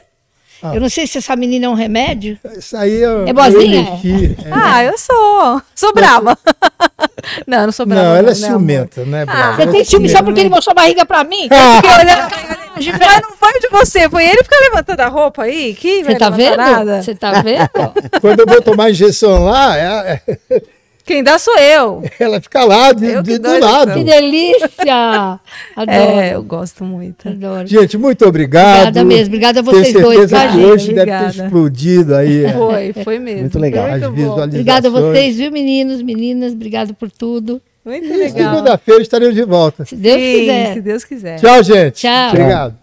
Ah. Eu não ah. sei se essa menina é um remédio. Isso aí eu, é, é boazinha? Eu é. Ah, eu sou. Sou brava. não, não sou brava. Não, ela é ciumenta, né? Ah, você tem ciúme só porque ele mostrou a barriga pra mim? Ah. Porque eu não foi de você, foi ele ficar levantando a roupa aí. Que Você tá vendo? Você tá vendo? Quando eu vou tomar injeção lá, é... é quem dá sou eu. Ela fica lá, de, de, do lado. Que delícia! É, Adoro. É, eu gosto muito. Adoro. Gente, muito obrigado. Obrigada mesmo. Obrigada a vocês Tenho dois. Tá, que hoje deve ter explodido aí. Foi, foi mesmo. Muito legal. Foi muito Obrigada a vocês, viu, meninos, meninas. Obrigada por tudo. Muito e legal. Segunda-feira estaremos de volta. Se Deus Sim, quiser. Se Deus quiser. Tchau, gente. Tchau. Obrigado.